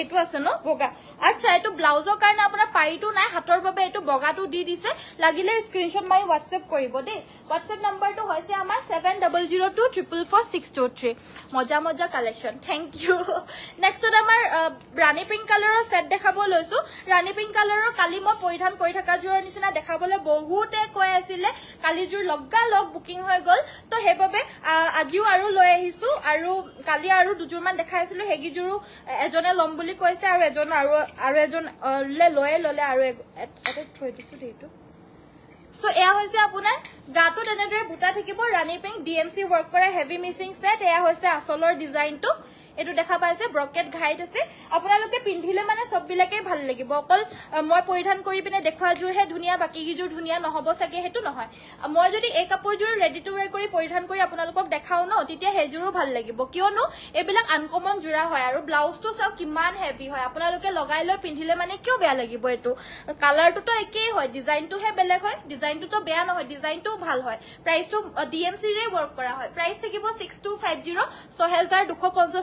এইটো আছে ন বগা আচ্ছা এইটো ব্লাউজৰ কাৰণে আপোনাৰ পাৰিটো নাই হাতৰ বাবে এইটো বগাটো দি দিছে লাগিলে স্ক্ৰীনশ্বট মাৰি হোৱাটছএপ কৰিব দেই হোৱাটছএপ নম্বৰটো হৈছে আমাৰ seven double zero' two triple four six two three মজা মজা কালেকশ্যন থেংক ইউ নেক্সটত আমাৰ ৰাণী পিংক কালাৰৰ ছেট দেখাব লৈছোঁ ৰাণী পিংক কালাৰৰ কালি মই পৰিধান কৰি থকাযোৰৰ নিচিনা দেখাবলৈ বহুতে কৈ আছিলে কালিযোৰ লগালগ বুকিং হৈ গ'ল তো সেইবাবে আজিও আৰু লৈ আহিছোঁ আৰু কালি আৰু দুযোৰমান দেখাই আছিলোঁ সেইকেইযোৰো এজনে লগ লম বুলি কৈছে আৰু এজন আৰু আৰু এজন লয়ে ললে আৰু থৈ দিছো এইটো চ' এয়া হৈছে আপোনাৰ গাটোত এনেদৰে বুটা থাকিব ৰাণী পেং ডি এম চি ৱৰ্ক কৰে হেভি মিচিং ছেট এয়া হৈছে আচলৰ ডিজাইনটো এইটো দেখা পাইছে ব্ৰকেট ঘাইট আছে আপোনালোকে পিন্ধিলে মানে চববিলাকেই ভাল লাগিব অকল মই পৰিধান কৰি পিনে দেখুওৱাযোৰহে ধুনীয়া বাকীকেইযোৰ ধুনীয়া নহ'ব চাগে সেইটো নহয় মই যদি এই কাপোৰযোৰ ৰেডি টু ৱেৰ কৰি পৰিধান কৰি আপোনালোকক দেখাও ন তেতিয়া সেইযোৰো ভাল লাগিব কিয়নো এইবিলাক আনকমন যোৰা হয় আৰু ব্লাউজটো চাওক কিমান হেভি হয় আপোনালোকে লগাই লৈ পিন্ধিলে মানে কিয় বেয়া লাগিব এইটো কালাৰটোতো একেই হয় ডিজাইনটোহে বেলেগ হয় ডিজাইনটোতো বেয়া নহয় ডিজাইনটোও ভাল হয় প্ৰাইচটো ডি এম ৰে ৱৰ্ক কৰা হয় প্ৰাইচ থাকিব ছিক্স টু ফাইভ জিৰ' ছহেজাৰ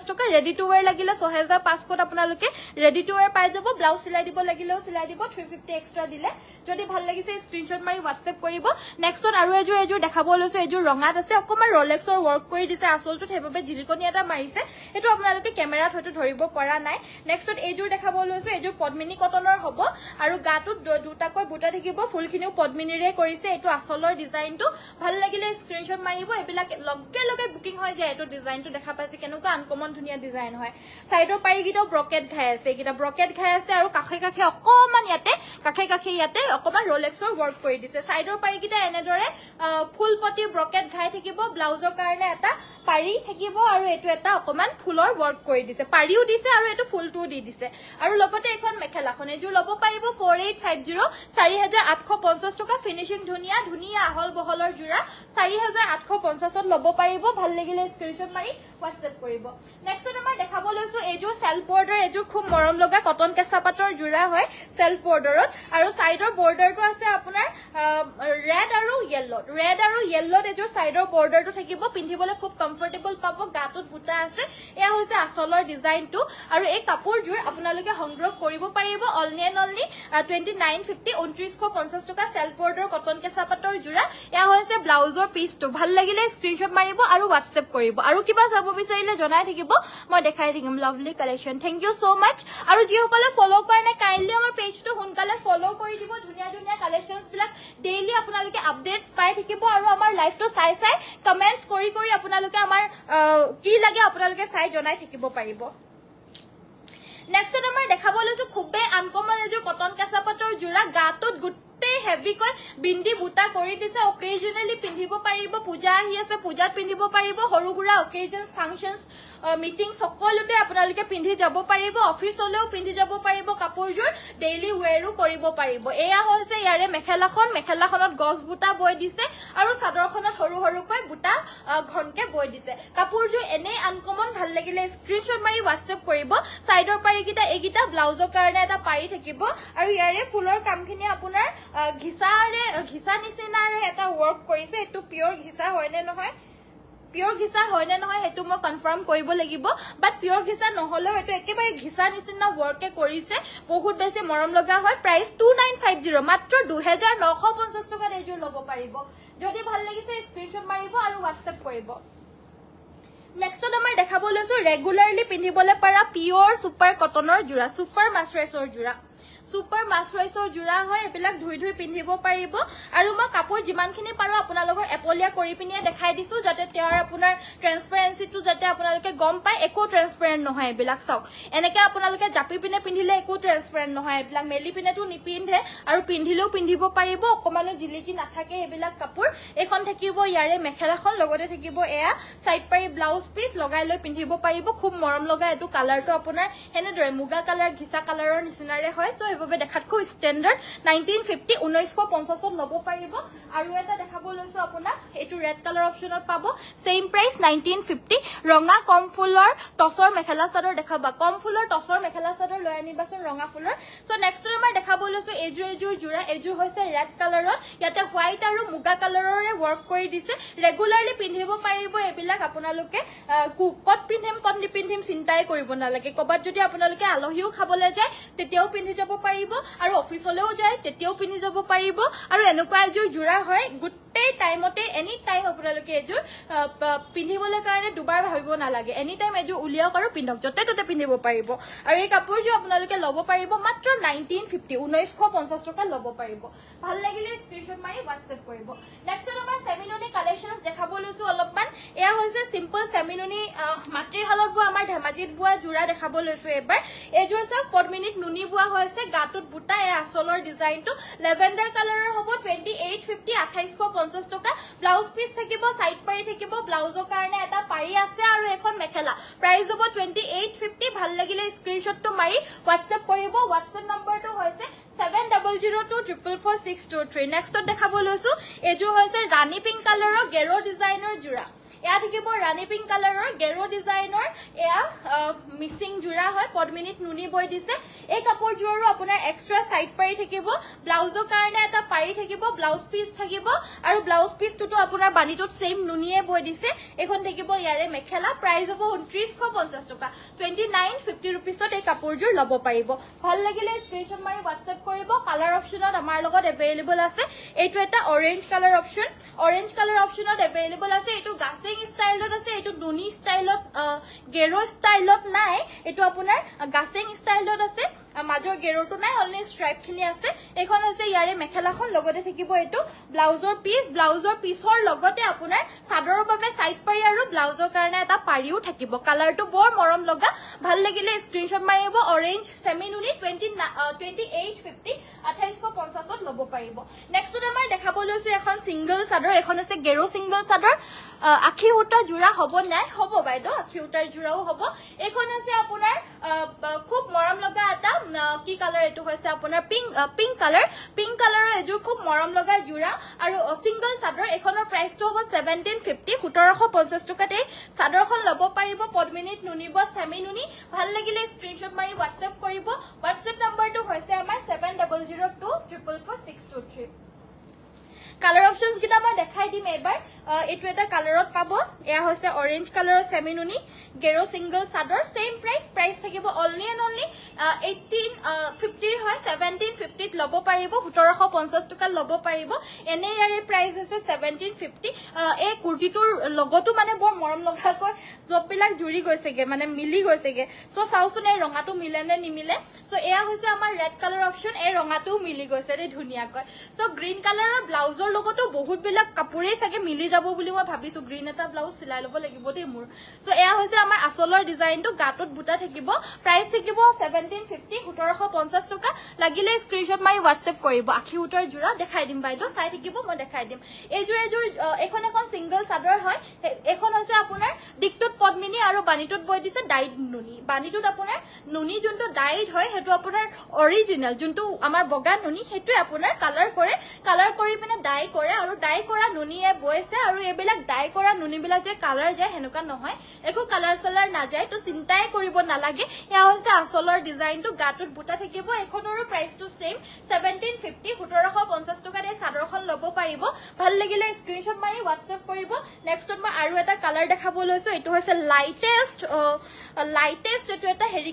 টকা আপোনালোকে ৰেডি টু ৱেৰ লাগিলে ছহেজাৰ পাঁচশত আপোনালোকে ৰেডি টু ৱেৰ পাই যাব ব্লাউজ চিলাই দিব লাগিলেও চিলাই দিব থ্ৰী ফিফটি এক্সট্ৰা দিলে যদি ভাল লাগিছে স্ক্ৰীনশ্বট মাৰি হোৱাটছএপ কৰিব নেক্সটত আৰু এযোৰ এযোৰ দেখাব লৈছোঁ এযোৰ ৰঙাত আছে অকণমান ৰলেক্সৰ ৱৰ্ক কৰি দিছে আচলটোত সেইবাবে জিলিকনি এটা মাৰিছে সেইটো আপোনালোকে কেমেৰাত হয়তো ধৰিব পৰা নাই নেক্সটত এইযোৰ দেখাব লৈছোঁ এইযোৰ পদ্মিনী কটনৰ হ'ব আৰু গাটোত দুটাকৈ বুটা থাকিব ফুলখিনিও পদ্মিনীৰে কৰিছে এইটো আচলৰ ডিজাইনটো ভাল লাগিলে স্ক্ৰীনশ্বট মাৰিব এইবিলাক লগে লগে বুকিং হয় যে এইটো ডিজাইনটো দেখা পাইছে কেনেকুৱা আনকমন ধুনীয়া ধুনীয়া ডিজাইন হয় সাইডৰ পাৰি কেইটাও ব্ৰকেট খাই আছে এইকেইটা ব্ৰকেট খাই আছে আৰু কাষে কাষে অকণমান ইয়াতে কাষে কাষে ইয়াতে অকণমান ৰলেক্সৰ ৱৰ্ক কৰি দিছে চাইডৰ পাৰিকেইটা এনেদৰে ফুল পতি ব্ৰকেট খাই থাকিব ব্লাউজৰ কাৰণে এটা পাৰি থাকিব আৰু এইটো এটা অকণমান ফুলৰ ৱৰ্ক কৰি দিছে পাৰিও দিছে আৰু এইটো ফুলটোও দি দিছে আৰু লগতে এইখন মেখেলাখন এইযোৰ ল'ব পাৰিব ফ'ৰ এইট ফাইভ জিৰ' চাৰি হাজাৰ আঠশ পঞ্চাছ টকা ফিনিচিং ধুনীয়া ধুনীয়া আহল বহলৰ যোৰা চাৰি হাজাৰ আঠশ পঞ্চাছত ল'ব পাৰিব ভাল লাগিলে নেক্সট তোমাৰ দেখাব লৈছো এইযোৰ সেলফ বৰ্ডাৰ এইযোৰ খুব মৰম লগা কটন কেঁচা পাটৰ যোৰা হয় সেলফ বৰ্ডাৰত আৰু চাইডৰ বৰ্ডাৰটো আছে আপোনাৰ ৰেড আৰু য়েল্ল'ত ৰেড আৰু য়েল্ল'ত এইযোৰ চাইডৰ বৰ্ডাৰটো থাকিব পিন্ধিবলৈ খুব কমফৰ্টেবল পাব গাটোত বুটা আছে এয়া হৈছে আচলৰ ডিজাইনটো আৰু এই কাপোৰযোৰ আপোনালোকে সংগ্ৰহ কৰিব পাৰিব only and only twenty nine fifty ঊনত্ৰিছশ পঞ্চাছ টকা চেল্ফ বৰ্ডাৰ কটন কেঁচা পাটৰ যোৰা এয়া হৈছে ব্লাউজৰ পিচটো ভাল লাগিলে স্ক্ৰীনশ্বট মাৰিব আৰু হোৱাটছএপ কৰিব আৰু কিবা চাব বিচাৰিলে জনাই থাকিব মই দেখাই থাকিম lovely collection thank you so' much আৰু যিসকলে ফল' কৰা নাই কাইণ্ডলি আমাৰ পেজটো সোনকালে ফল' কৰি দিব ধুনীয়া ধুনীয়া কালেকশ্যনছবিলাক ডেইলি আপোনালোকে আপডেটছ পাই থাকিব আৰু আমাৰ লাইফটো চাই চাই কমেণ্টছ কৰি কৰি আপোনালোকে আমাৰ কি লাগে আপোনালোকে চাই জনাই থাকিব পাৰিব নেক্সটত আমাৰ দেখাব লৈছো খুবেই আনকমন এযোৰ কটন কেঁচা পাটৰ যোৰা গাটোত গোটেই গোটে হেভিক বিন্দি বুটা কৰি দিছে অকেজনেলি পিন্ধিব পাৰিব পূজা আহি আছে পূজাত পিন্ধিব পাৰিব সৰু সুৰা অকেজনস ফাংচনছ মিটিং সকলোতে আপোনালোকে পিন্ধি যাব পাৰিব অফিচ হলেও পিন্ধি যাব পাৰিব কাপোৰযোৰ ডেইলি ৱেৰো কৰিব পাৰিব এয়া হৈছে ইয়াৰে মেখেলাখন মেখেলাখনত গছ বুটা বৈ দিছে আৰু চাদৰখনত সৰু সৰুকৈ বুটা ঘনকে বৈ দিছে কাপোৰযোৰ এনেই আনকমন ভাল লাগিলে স্ক্ৰীনশ্বট মাৰি হোৱাটছএপ কৰিব চাইডৰ পাৰিকেইটা এইকেইটা ব্লাউজৰ কাৰণে এটা পাৰি থাকিব আৰু ইয়াৰে ফুলৰ কামখিনি আপোনাৰ ঘিচাৰে ঘিচা নিচিনাৰে এটা ৱৰ্ক কৰিছে সেইটো পিয়ৰ ঘিচা হয়নে নহয় পিয়ৰ ঘিচা হয়নে নহয় সেইটো মই কনফাৰ্ম কৰিব লাগিব বাট পিয়ৰ ঘিচা নহ'লেও সেইটো একেবাৰে ঘিচা নিচিনা ৱৰ্কে কৰিছে বহুত বেছি মৰম লগা হয় price two nine five zero' মাত্ৰ দুহেজাৰ নশ পঞ্চাছ টকাত এইযোৰ ল'ব পাৰিব যদি ভাল লাগিছে স্ক্ৰীনশ্বট মাৰিব আৰু হোৱাটছএপ কৰিব নেক্সটত আমাৰ দেখাব লৈছো ৰেগুলাৰলি পিন্ধিবলৈ পৰা পিয়ৰ ছুপাৰ কটনৰ যোৰা ছুপাৰ মাছৰাইচৰ যোৰা সুপাৰ মাস্টাৰাইজাৰ জোড়া হয় এবিলাক ধুই ধুই পিন্ধিব পাৰিব আৰু মই কাপোৰ যিমানখিনি পাৰো আপোনালোকক এপলিয়া কৰি পিনে দেখাই দিছো যাতে তেওঁৰ আপোনাৰ ট্ৰেন্সপেৰেঞ্চিটো যাতে আপোনালোকে গম পায় একো ট্ৰেন্সপেৰেণ্ট নহয় এইবিলাক চাওক এনেকে আপোনালোকে জাপি পিনে পিন্ধিলে একো ট্ৰেন্সপেৰেণ্ট নহয় এইবিলাক মেলি পিনেতো নিপিন্ধে আৰু পিন্ধিলেও পিন্ধিব পাৰিব অকণমানো জিলিকি নাথাকে এইবিলাক কাপোৰ এইখন থাকিব ইয়াৰে মেখেলাখন লগতে থাকিব এয়া চাইড পাৰি ব্লাউজ পিচ লগাই লৈ পিন্ধিব পাৰিব খুব মৰম লগা এইটো কালাৰটো আপোনাৰ সেনেদৰে মুগা কালাৰ ঘিচা কালাৰৰ নিচিনাৰে হয় চ' এইভাবে দেখাতকৈ ষ্টেণ্ডাৰ্ড নাইনটিন ফিফটি ঊনৈছশ পঞ্চাছত ল'ব পাৰিব আৰু এটা দেখাব লৈছোঁ আপোনাক এইটো ৰেড কালাৰ অপশ্যনত পাব ছেইম প্ৰাইচ নাইনটিন ফিফটি ৰঙা কম ফুলৰ টচৰ মেখেলা চাদৰ দেখাবা কম ফুলৰ টচৰ মেখেলা চাদৰ লৈ আনিবাচোন ৰঙা ফুলৰ চ' নেক্সটত আমাৰ দেখাব লৈছোঁ এইযোৰ এযোৰ যোৰা এইযোৰ হৈছে ৰেড কালাৰত ইয়াতে হোৱাইট আৰু মুগা কালাৰৰে ৱৰ্ক কৰি দিছে ৰেগুলাৰলি পিন্ধিব পাৰিব এইবিলাক আপোনালোকে ক'ত পিন্ধিম ক'ত নিপিন্ধিম চিন্তাই কৰিব নালাগে ক'ৰবাত যদি আপোনালোকে আলহীও খাবলৈ যায় তেতিয়াও পিন্ধি যাব পাৰিব আৰু অফিচলৈও যায় তেতিয়াও পিন্ধি যাব পাৰিব আৰু এনেকুৱা এযোৰ যোৰা হয় গোটেই টাইমতে এনি টাইম আপোনালোকে এযোৰ পিন্ধিবলৈ কাৰণে দুবাৰ ভাবিব নালাগে এনি টাইম এযোৰ উলিয়াওক আৰু পিন্ধক য'তে ত'তে পিন্ধিব পাৰিব আৰু এই কাপোৰযোৰ আপোনালোকে ল'ব পাৰিব মাত্ৰ নাইনটিন ফিফটি ঊনৈছশ পঞ্চাছ টকা ল'ব পাৰিব ভাল লাগিলে স্ক্ৰীণশ্বট মাৰি হোৱাটছএপ কৰিব নেক্সটত আমাৰ চেমিনুনি কালেকশ্যন দেখাব লৈছো অলপমান এয়া হৈছে চিম্পল চেমিনুনি মাতৃশালত বোৱা আমাৰ ধেমাজিত বোৱা যোৰা দেখাব লৈছো এবাৰ এইযোৰ চাওক পদ্মিনীত নুনি বোৱা হৈছে গাটোত বুটা এই আচলৰ ডিজাইনটো লেভেণ্ডাৰ কালাৰৰ হ'ব টুৱেণ্টি পঞ্চাশ টকা ব্লাউজ পিস থাকিব সাইড পাৰি থাকিব ব্লাউজৰ কাৰণে এটা পাৰি আছে আৰু এখন মেখেলা প্ৰাইচ হ'ব টুৱেণ্টি এইট ফিফটি ভাল লাগিলে স্ক্ৰীনশ্বটটো মাৰি হোৱাটছএপ কৰিব হোৱাটছএপ নম্বৰটো হৈছে seven double zero' two triple four six two three নেক্সটত দেখাব লৈছো এইযোৰ হৈছে ৰাণী পিংক কালাৰৰ গেৰ' ডিজাইনৰ যোৰা এয়া থাকিব ৰাণী পিংক কালাৰৰ গেৰু ডিজাইনৰ এয়া মিচিং যোৰা হয় পদ্মিনীত নুনি বৈ দিছে এই কাপোৰযোৰৰো আপোনাৰ এক্সট্ৰা চাইড পাৰি থাকিব ব্লাউজৰ কাৰণে এটা পাৰি থাকিব ব্লাউজ পিচ থাকিব আৰু ব্লাউজ পিচটোতো আপোনাৰ বাণীটোত ছেইম নুনিয়ে বৈ দিছে এইখন থাকিব ইয়াৰে মেখেলা প্ৰাইচ হ'ব ঊনত্ৰিছশ পঞ্চাছ টকা টুৱেণ্টি নাইন ফিফটি ৰুপিছত এই কাপোৰযোৰ ল'ব পাৰিব ভাল লাগিলে স্ক্ৰীনশ্বট মাৰি হোৱাটছএপ কৰিব কালাৰ অপশ্যনত আমাৰ লগত এভেইলেবল আছে এইটো এটা orange colour option orange colour অপশ্যনত এভেইলেবল আছে এইটো গাছে ব্লাউজিং ষ্টাইলত আছে এইটো নুনি ষ্টাইলত গেৰ' ষ্টাইলত নাই এইটো আপোনাৰ গাছেং ষ্টাইলত আছে মাজৰ গেৰটো নাই অনলি খিনি আছে এইখন হৈছে ইয়াৰে মেখেলাখন লগতে থাকিব এইটো ব্লাউজৰ পিচ ব্লাউজৰ পিচৰ লগতে আপোনাৰ চাদৰৰ বাবে চাইড পাৰি আৰু ব্লাউজৰ কাৰণে এটা পাৰিও থাকিব কালাৰটো বৰ মৰম লগা ভাল লাগিলে স্ক্ৰীনশ্বট মাৰিব অৰেঞ্জ চেমিনুনি টুৱেণ্টি এইট ফিফটি আঠাইছশ পঞ্চাছত ল'ব পাৰিব নেক্সটত আমাৰ দেখাব লৈছো এখন ছিংগল চাদৰ এখন হৈছে গেৰু ছিংগল চাদৰ আশী সূতাৰ যোৰা হব নাই হব বাইদেউ আশী সূতাৰ যোৰাও হব এইখন হৈছে আপোনাৰ এটা কি কালাৰ এইটো হৈছে আপোনাৰ পিংক পিংক কালাৰ পিংক কালাৰৰ এযোৰ খুব মৰম লগা যোৰা আৰু চিংগল চাদৰ এখনৰ প্ৰাইচটো হ'ব ছেভেণ্টিন ফিফটি সোতৰশ পঞ্চাছ টকাতে চাদৰখন ল'ব পাৰিব পদ্মিনীত নুনিব চেমি নুনি ভাল লাগিলে স্ক্ৰীণশ্বট মাৰি হোৱাটছএপ কৰিব হোৱাটছএপ নম্বৰটো হৈছে আমাৰ seven double zero' two triple four six two three colour options কিটা মই দেখাই দিম এবাৰ এটো এটা কালাৰত পাব এয়া হৈছে অৰেঞ্জ কালাৰৰ চেমিনুনি গেৰ' ছিংগল চাদৰ চেম প্ৰাইচ প্ৰাইচ থাকিব অনলি এণ্ড অনলি এইটিন ফিফটিৰ হয় ছেভেণ্টিন ফিফটিত ল'ব পাৰিব সোতৰশ পঞ্চাছ টকাত ল'ব পাৰিব এনে ইয়াৰে প্ৰাইচ হৈছে ছেভেণ্টিন ফিফটি এই কুৰ্তিটোৰ লগতো মানে বৰ মৰম লগাকৈ জববিলাক জুৰি গৈছেগৈ মানে মিলি গৈছেগৈ চ' চাওচোন এই ৰঙাটো মিলে নে নিমিলে চ' এয়া হৈছে আমাৰ ৰেড কালাৰ অপশ্যন এই ৰঙাটোও মিলি গৈছে দেই ধুনীয়াকৈ চ' গ্ৰীণ কালাৰৰ ব্লাউজৰ ব্লাউজৰ লগতো বহুতবিলাক কাপোৰেই চাগে মিলি যাব বুলি মই ভাবিছো গ্ৰীণ এটা ব্লাউজ চিলাই ল'ব লাগিব দেই মোৰ চ' এয়া হৈছে আমাৰ আচলৰ ডিজাইনটো গাটোত বুটা থাকিব প্ৰাইচ থাকিব ছেভেণ্টিন ফিফটি সোতৰশ পঞ্চাছ টকা লাগিলে স্ক্ৰীণশ্বট মাৰি হোৱাটছএপ কৰিব আশী সোতৰ যোৰা দেখাই দিম বাইদেউ চাই থাকিব মই দেখাই দিম এইযোৰ এইযোৰ এইখন এখন ছিংগল চাদৰ হয় এইখন হৈছে আপোনাৰ ডিগটোত পদ্মিনী আৰু বাণীটোত বৈ দিছে ডাইড নুনি বাণীটোত আপোনাৰ নুনি যোনটো ডাইড হয় সেইটো আপোনাৰ অৰিজিনেল যোনটো আমাৰ বগা নুনি সেইটোৱে আপোনাৰ কালাৰ কৰে কালাৰ কৰি পিনে ডাইড ডাই করে আর ডাই করা নুনি বয়েছে আর এইবিল ডাই করা নুনিবিল যে কালার যায় হেনকা নহয় একো কালার সালার না যায় তো চিন্তাই করব নালাগে এয়া হচ্ছে আসলের ডিজাইন তো বুটা থাকব এখনের প্রাইস সেম সেভেন্টিন ফিফটি সতেরোশ পঞ্চাশ টাকা দিয়ে চাদর লব পারিব ভাল লাগিলে স্ক্রিনশট মারি হোয়াটসঅ্যাপ করব দেখাব লো এই হচ্ছে লাইটেস্ট লাইটেস্ট এই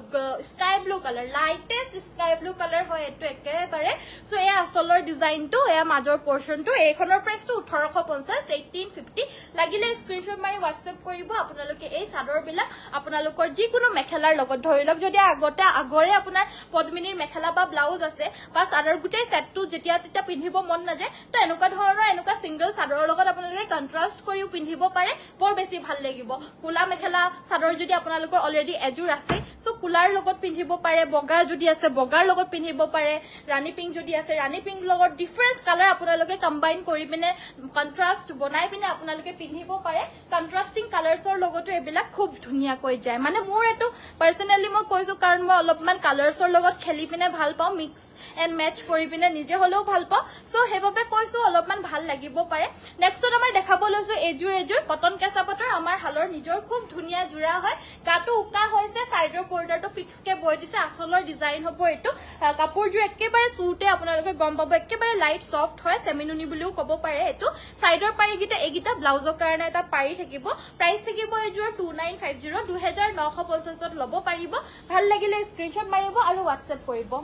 একটা ব্লু কালার ব্লু কালার হয় এই একবারে মাজৰ পৰ্চনটো এইখনৰ প্ৰাইচটো ওঠৰশ পঞ্চাছ এইটিন ফিফটি লাগিলে স্ক্ৰীনশ্বট মাৰি হোৱাটছএপ কৰিব আপোনালোকে এই চাদৰবিলাক আপোনালোকৰ যিকোনো মেখেলাৰ লগত ধৰি লওক যদি আগতে আগৰে আপোনাৰ পদ্মিনীৰ মেখেলা বা ব্লাউজ আছে বা চাদৰ গোটেই ছেটটো যেতিয়া তেতিয়া পিন্ধিব মন নাযায় তো এনেকুৱা ধৰণৰ এনেকুৱা ছিংগল চাদৰৰ লগত আপোনালোকে কণ্ট্ৰাষ্ট কৰিও পিন্ধিব পাৰে বৰ বেছি ভাল লাগিব কোলা মেখেলা চাদৰ যদি আপোনালোকৰ অলৰেডি এযোৰ আছে চ' কোলাৰ লগত পিন্ধিব পাৰে বগাৰ যদি আছে বগাৰ লগত পিন্ধিব পাৰে ৰাণী পিংক যদি আছে ৰাণী পিংক লগত ডিফাৰেঞ্চ কালাৰ আপোনালোকে কম্বাইন কৰি পিনে কণ্ট্ৰাষ্ট বনাই পিনে আপোনালোকে পিন্ধিব পাৰে কণ্ট্ৰাষ্টিং কালাৰ্ছৰ লগতো এইবিলাক খুব ধুনীয়াকৈ যায় মানে মোৰ এইটো পাৰ্চনেলি মই কৈছো কাৰণ মই অলপমান কালাৰ্ছৰ লগত খেলি পিনে ভাল পাওঁ মিক্স এণ্ড মেটছ কৰি পিনে নিজে হলেও ভাল পাওঁ চ' সেইবাবে কৈছো অলপমান ভাল লাগিব পাৰে নেক্সটত আমাৰ দেখাব লৈছো এযোৰ এযোৰ কটন কেঁচা পাটৰ আমাৰ শালৰ নিজৰ খুব ধুনীয়া যোৰা হয় গাটো উকা হৈছে চাইডৰ বৰ্ডাৰটো ফিক্সকে বৈ দিছে আচলৰ ডিজাইন হব এইটো কাপোৰযোৰ একেবাৰে চুটে আপোনালোকে গম পাব একেবাৰে লাইট চ সফট হয় সেমিনুনি বুলিও কব পাৰে এইটো সাইডৰ পাৰিকেইটা এইকেইটা ব্লাউজৰ কাৰণে এটা পাৰি থাকিব প্ৰাইচ থাকিব এইযোৰ টু নাইন ফাইভ জিৰ' দুহেজাৰ নশ পঞ্চাছত ল'ব পাৰিব ভাল লাগিলে স্ক্ৰীনশ্বট মাৰিব আৰু হোৱাটছএপ কৰিব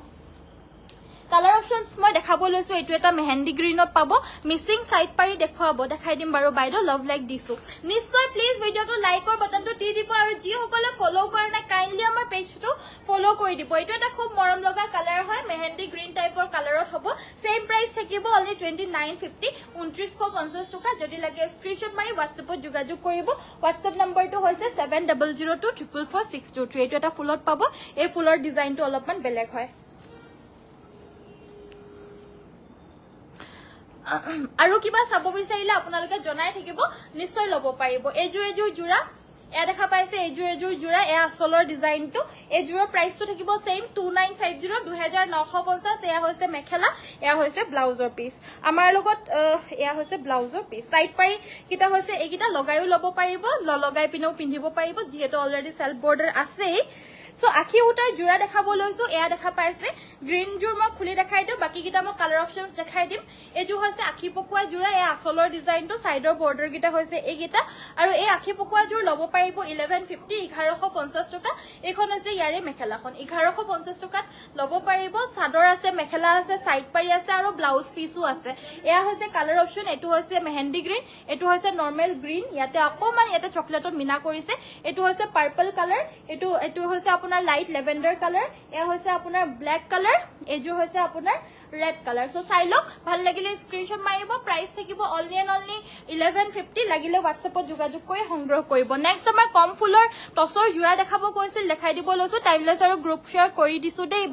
কালাৰ অপশ্যনচ মই দেখাবলৈ লৈছোঁ এইটো এটা মেহেন্দি গ্ৰীণত পাব মিচিং চাইড পাৰি দেখুৱাব দেখাই দিম বাৰু বাইদেউ লাভ লাইক দিছোঁ নিশ্চয় প্লিজ ভিডিঅ'টো লাইকৰ বাটনটো দি দিব আৰু যিসকলে ফ'ল' কৰা নাই কাইণ্ডলি আমাৰ পেজটো ফ'ল' কৰি দিব এইটো এটা খুব মৰম লগা কালাৰ হয় মেহেন্দি গ্ৰীণ টাইপৰ কালাৰত হ'ব চেম প্ৰাইচ থাকিব অলি টুৱেণ্টি নাইন ফিফটি ঊনত্ৰিছশ পঞ্চাছ টকা যদি লাগে স্ক্ৰীণশ্বট মাৰি হোৱাটছএপত যোগাযোগ কৰিব হোৱাটছএপ নম্বৰটো হৈছে seven double zero' two triple four six two three এইটো এটা ফুলত পাব এই ফুলৰ ডিজাইনটো অলপমান বেলেগ হয় আৰু কিবা চাব বিচাৰিলে আপোনালোকে জনাই থাকিব নিশ্চয় ল'ব পাৰিব এইযোৰ এযোৰ যোৰা এয়া দেখা পাইছে এইযোৰ এযোৰ যোৰা এয়া আচলৰ ডিজাইনটো এইযোৰৰ প্ৰাইচটো থাকিব same two nine five zero' দুহেজাৰ নশ পঞ্চাছ এয়া হৈছে মেখেলা এয়া হৈছে ব্লাউজৰ পিচ আমাৰ লগত এয়া হৈছে ব্লাউজৰ পিচ চাইড পাৰিকেইটা হৈছে এইকেইটা লগায়ো ল'ব পাৰিব নলগাই পিনেও পিন্ধিব পাৰিব যিহেতু অলৰেডি চেল্ফ বৰ্ডাৰ আছেই সো আখি উটাৰ জোৰা দেখাব লৈছো এয়া দেখা পাইছে গ্ৰীন জোৰ মই খুলি দেখাই দিওঁ বাকী কেইটা মই কালাৰ অপশ্যনচ দেখাই দিম এইযোৰ হৈছে আখি পকোৱা জোৰা এই আচলৰ ডিজাইনটো চাইডৰ বৰ্ডাৰ কেইটা হৈছে এইকেইটা আৰু এই আখি পকোৱা জোৰ লব পাৰিব ইলেভেন ফিফটি এঘাৰশ পঞ্চাছ টকা এইখন হৈছে ইয়াৰে মেখেলাখন এঘাৰশ পঞ্চাছ টকাত লব পাৰিব চাদৰ আছে মেখেলা আছে চাইড পাৰি আছে আৰু ব্লাউজ পিচো আছে এয়া হৈছে কালাৰ অপশ্যন এইটো হৈছে মেহেণ্ডি গ্ৰীণ এইটো হৈছে নৰ্মেল গ্ৰীণ ইয়াতে অকণমান ইয়াতে চকলেটত মিনা কৰিছে এইটো হৈছে পাৰ্পল কালাৰ এইটো এইটো হৈছে আপোনাৰ লাইট লেভেণ্ডাৰ কালাৰ এয়া হৈছে আপোনাৰ ব্লেক কালাৰ এইযোৰ হৈছে আপোনাৰ ৰেড কালাৰ চ' চাই লওক ভাল লাগিলে স্ক্ৰীণশ্বট মাৰিব প্ৰাইচ থাকিব অনলি এণ্ড অনলি ইলেভেন লাগিলে হোৱাটছএপত যোগাযোগ কৰি সংগ্ৰহ কৰিব নেক্সট আমাৰ কম ফুলৰ টচৰ যোৰা দেখাব কৈছিল দেখাই দিব লৈছো টাইমলেছ আৰু গ্ৰুপ শ্বেয়াৰ কৰি দিছো দেই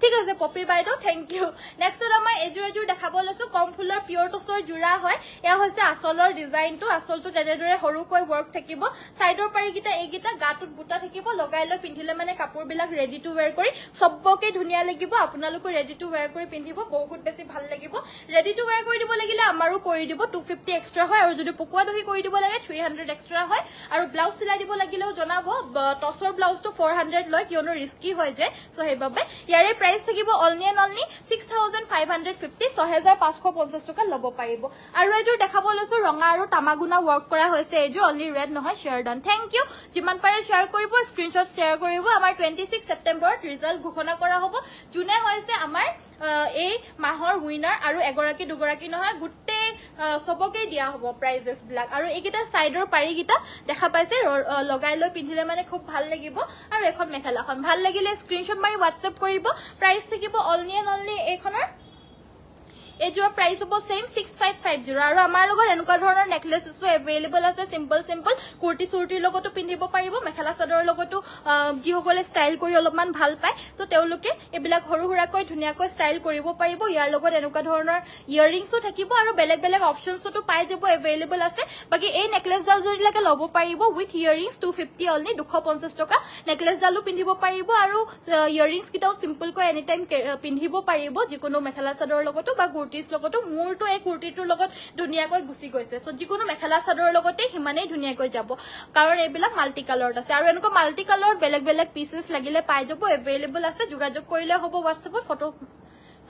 ঠিক আছে পপি বাইদেউ থেংক ইউ নেক্সটত আমাৰ এযোৰ এযোৰ দেখাব লৈছো কম ফুলৰ পিয়ৰ টচৰ যোৰা হয় এয়া হৈছে আচলৰ ডিজাইনটো আচলটো তেনেদৰে সৰুকৈ ৱৰ্ক থাকিব চাইডৰ পাৰিকেইটা এইকেইটা গাটোত বুটা থাকিব লগাই লৈ পিন্ধিলে মানে মানে কাপোৰ বিলাক ৰেডি টু ওয়াৰ কৰি সবকে ধুনিয়া লাগিব আপোনালোক ৰেডি টু ওয়াৰ কৰি পিন্ধিব বহুত বেছি ভাল লাগিব ৰেডি টু ওয়াৰ কৰি দিব লাগিলে আমাৰও কৰি দিব 250 এক্সট্ৰা হয় আৰ যদি পকোয়া দহি কৰি দিব লাগে 300 এক্সট্রা হয় আর ব্লাউজ সিলাই দিব লাগিলেও জনাব টসর ব্লাউজ 400 লয় কিয়ন রিস্কি হয় যে সো হেবাবে ইয়ারে প্রাইস থাকিব অলনি এন অলনি 6550 টাকা লব পাৰিব আর এজো দেখাব লৈছো রঙা আর তামাগুনা ওয়ার্ক করা হয়েছে এজো অলনি রেড নহয় শেয়ার ডান থ্যাংক ইউ যিমান পাৰে শেয়াৰ কৰিব স্ক্ৰিনশট শেয়াৰ কৰিব আমাৰ টুৱেণ্টি ছিক্স ৰিজাল্ট ঘোষণা কৰা হ'ব যোনে হৈছে আমাৰ এই মাহৰ উইনাৰ আৰু এগৰাকী দুগৰাকী নহয় গোটেই চবকে দিয়া হ'ব প্ৰাইজেছবিলাক আৰু এইকেইটা ছাইডৰ পাৰিকেইটা দেখা পাইছে লগাই লৈ পিন্ধিলে মানে খুব ভাল লাগিব আৰু এখন মেখেলাখন ভাল লাগিলে স্ক্ৰীনশ্বট মাৰি হোৱাটছএপ কৰিব প্ৰাইজ থাকিব অনলি এণ্ড অনলি এইখনৰ এইযোৰ প্ৰাইচ হ'ব same six five five zero' আৰু আমাৰ লগত এনেকুৱা ধৰণৰ নেকলেচেছো এভেইলেবল আছে চিম্পল চিম্পল কুৰ্তি চুৰ্তিৰ লগতো পিন্ধিব পাৰিব মেখেলা চাদৰৰ লগতো যিসকলে ষ্টাইল কৰি অলপমান ভাল পায় তো তেওঁলোকে এইবিলাক সৰু সুৰাকৈ ধুনীয়াকৈ ষ্টাইল কৰিব পাৰিব ইয়াৰ লগত এনেকুৱা ধৰণৰ ইয়াৰিংছো থাকিব আৰু বেলেগ বেলেগ অপশ্যনছতো পাই যাব এভেইলেবল আছে বাকী এই নেকলেচডাল যদি লাগে ল'ব পাৰিব with earrings two fifty only দুশ পঞ্চাছ টকা নেকলেচডালো পিন্ধিব পাৰিব আৰু ইয়াৰিংছকেইটাও চিম্পলকৈ এনি টাইম পিন্ধিব পাৰিব যিকোনো মেখেলা চাদৰৰ লগতো বা কুৰ্তিজ লগতো মোৰতো এই কুৰ্তিটোৰ লগত ধুনীয়াকৈ গুচি গৈছে চ' যিকোনো মেখেলা চাদৰৰ লগতে সিমানেই ধুনীয়াকৈ যাব কাৰণ এইবিলাক মাল্টি কালাৰত আছে আৰু এনেকুৱা মাল্টি কালাৰত বেলেগ বেলেগ পিচেছ লাগিলে পাই যাব এভেইলেবল আছে যোগাযোগ কৰিলে হ'ব হোৱাটছএপত ফটো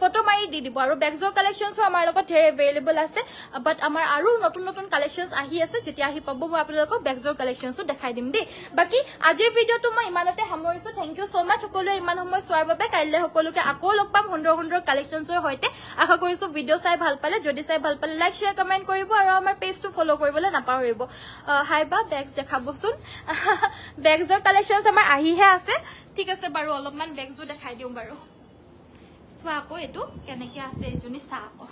ফটো মাৰি দি দিব আৰু বেগজৰ কালেকশ্যনছো আমাৰ লগত ধেৰ এভেইলেবল আছে বাট আমাৰ আৰু নতুন নতুন কালেকশ্যনছ আহি আছে যেতিয়া আহি পাব মই আপোনালোকক বেগজৰ কালেকশ্যনছো দেখাই দিম দেই বাকী আজিৰ ভিডিঅ'টো মই ইমানতে সামৰিছো থেংক ইউ ছ' মাছ সকলোৱে ইমান সময় চোৱাৰ বাবে কাইলৈ সকলোকে আকৌ লগ পাম সুন্দৰ সুন্দৰ কালেকশ্যনছৰ সৈতে আশা কৰিছো ভিডিঅ' চাই ভাল পালে যদি চাই ভাল পালে লাইক শ্বেয়াৰ কমেণ্ট কৰিব আৰু আমাৰ পেজটো ফ'ল' কৰিবলৈ নাপাহৰিব হাই বা বেগছ দেখাবচোন বেগজৰ কালেকশ্যনছ আমাৰ আহিহে আছে ঠিক আছে বাৰু অলপমান বেগছো দেখাই দিওঁ বাৰু চোৱা আকৌ এইটো কেনেকে আছে এইজনী চা আকৌ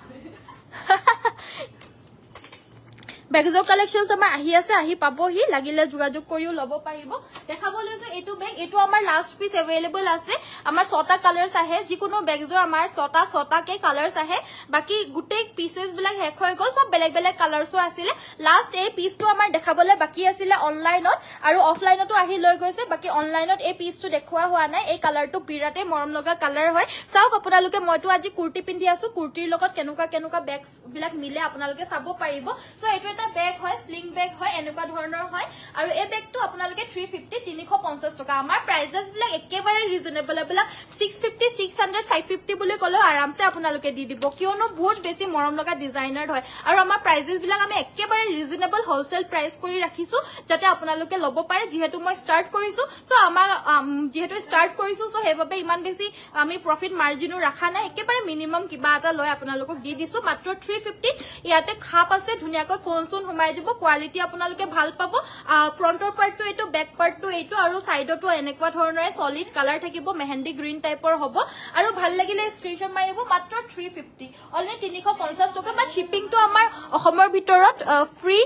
বেগজৰ কালেকশ্যন আমাৰ আহি আছে আহি পাবহি লাগিলে যোগাযোগ কৰিও ল'ব পাৰিব দেখাব লৈছো এইটো বেগ এইটো আমাৰ লাষ্ট পিচ এভেইলেবল আছে আমাৰ ছটা কালাৰ আহে যিকোনো বেগযোৰ আমাৰ ছটা ছটাকে কালাৰ আহে বাকী গোটেই পিচেছবিলাক শেষ হৈ গ'ল চব বেলেগ বেলেগ কালাৰ্চো আছিলে লাষ্ট এই পিচটো আমাৰ দেখাবলৈ বাকী আছিলে অনলাইনত আৰু অফলাইনতো আহি লৈ গৈছে বাকী অনলাইনত এই পিচটো দেখুওৱা হোৱা নাই এই কালাৰটো বিৰাটেই মৰম লগা কালাৰ হয় চাওক আপোনালোকে মইতো আজি কুৰ্তি পিন্ধি আছো কুৰ্তিৰ লগত কেনেকুৱা কেনেকুৱা বিলাক মিলে আপোনালোকে চাব পাৰিব চ' এইটো এটা বেগ হয় স্লিং বেগ হয় এনেকুৱা ধৰণৰ হয় আৰু এই বেগটো আপোনালোকে থ্ৰী ফিফটি তিনিশ পঞ্চাছ টকা আমাৰ প্ৰাইজেছবিলাক একেবাৰে ৰিজনেবল এইবিলাক six fifty six hundred five fifty বুলি ক'লেও আৰামছে আপোনালোকে দি দিব কিয়নো বহুত বেছি মৰম লগা ডিজাইনাৰ হয় আৰু আমাৰ প্ৰাইজেছবিলাক আমি একেবাৰে ৰিজনেবল হ'লচেল প্ৰাইচ কৰি ৰাখিছোঁ যাতে আপোনালোকে ল'ব পাৰে যিহেতু মই ষ্টাৰ্ট কৰিছোঁ চ' আমাৰ যিহেতু ষ্টাৰ্ট কৰিছোঁ চ' সেইবাবে ইমান বেছি আমি প্ৰফিট মাৰ্জিনো ৰখা নাই একেবাৰে মিনিমাম কিবা এটা লৈ আপোনালোকক দি দিছোঁ মাত্ৰ থ্ৰী ফিফটি ইয়াতে খাপ আছে ধুনীয়াকৈ ফোন চোন সোমাই যাব কোৱালিটি আপোনালোকে ভাল পাব ফ্ৰণ্টৰ পাৰ্টটো এইটো বেক পাৰ্টটো এইটো আৰু চাইডতো এনেকুৱা ধৰণৰে চলিড কালাৰ থাকিব মেহেণ্ডি গ্ৰীণ টাইপৰ হ'ব আৰু ভাল লাগিলে স্ক্ৰীনশ্বট মাৰিব মাত্ৰ থ্ৰী ফিফটি অলৰেডি তিনিশ পঞ্চাছ টকা বাট শ্বিপিংটো আমাৰ অসমৰ ভিতৰত ফ্ৰী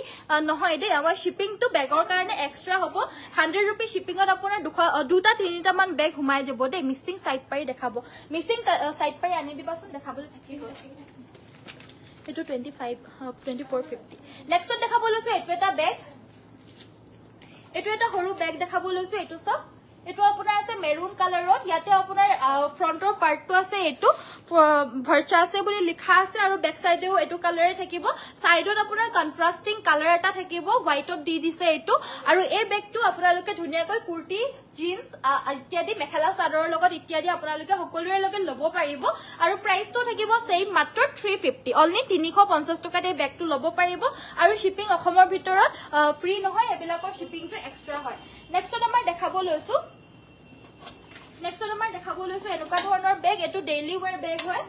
নহয় দেই আমাৰ শ্বিপিংটো বেগৰ কাৰণে এক্সট্ৰা হ'ব হাণ্ড্ৰেড ৰুপিজ শ্বিপিঙত আপোনাৰ দুশ দুটা তিনিটামান বেগ সোমাই যাব দেই মিচিং চাইড পাৰি দেখাব মিচিং চাইড পাৰি আনি দিবাচোন দেখাবলৈ থাকি এইটো twenty five twenty four fifty নেক্সটত দেখাব লৈছোঁ এইটো এটা বেগ এইটো এটা সৰু বেগ দেখাব লৈছোঁ এইটো চব এইটো আপোনাৰ আছে মেৰুন কালাৰত ইয়াতে আপোনাৰ ফ্ৰণ্টৰ পাৰ্টটো আছে এইটো ভাৰ্চা আছে বুলি লিখা আছে আৰু বেক চাইডেও এইটো কালাৰে থাকিব চাইডত আপোনাৰ কণ্ট্ৰাষ্টিং কালাৰ এটা থাকিব হোৱাইটত দি দিছে এইটো আৰু এই বেগটো আপোনালোকে ধুনীয়াকৈ কুৰ্তি জিন্স ইত্যাদি মেখেলা চাদৰৰ লগত ইত্যাদি আপোনালোকে সকলোৰে লগত ল'ব পাৰিব আৰু প্ৰাইচটো থাকিব ছেইম মাত্ৰ থ্ৰী ফিফটি অলনি তিনিশ পঞ্চাছ টকাত এই বেগটো ল'ব পাৰিব আৰু শ্বিপিং অসমৰ ভিতৰত ফ্ৰী নহয় এইবিলাকৰ শ্বিপিংটো এক্সট্ৰা হয় নেক্সটত আমাৰ দেখাব লৈছো নেক্সটত আমাৰ দেখাব লৈছো এনেকুৱা ধৰণৰ বেগ এইটো ডেইলি ৱেৰ বেগ হয়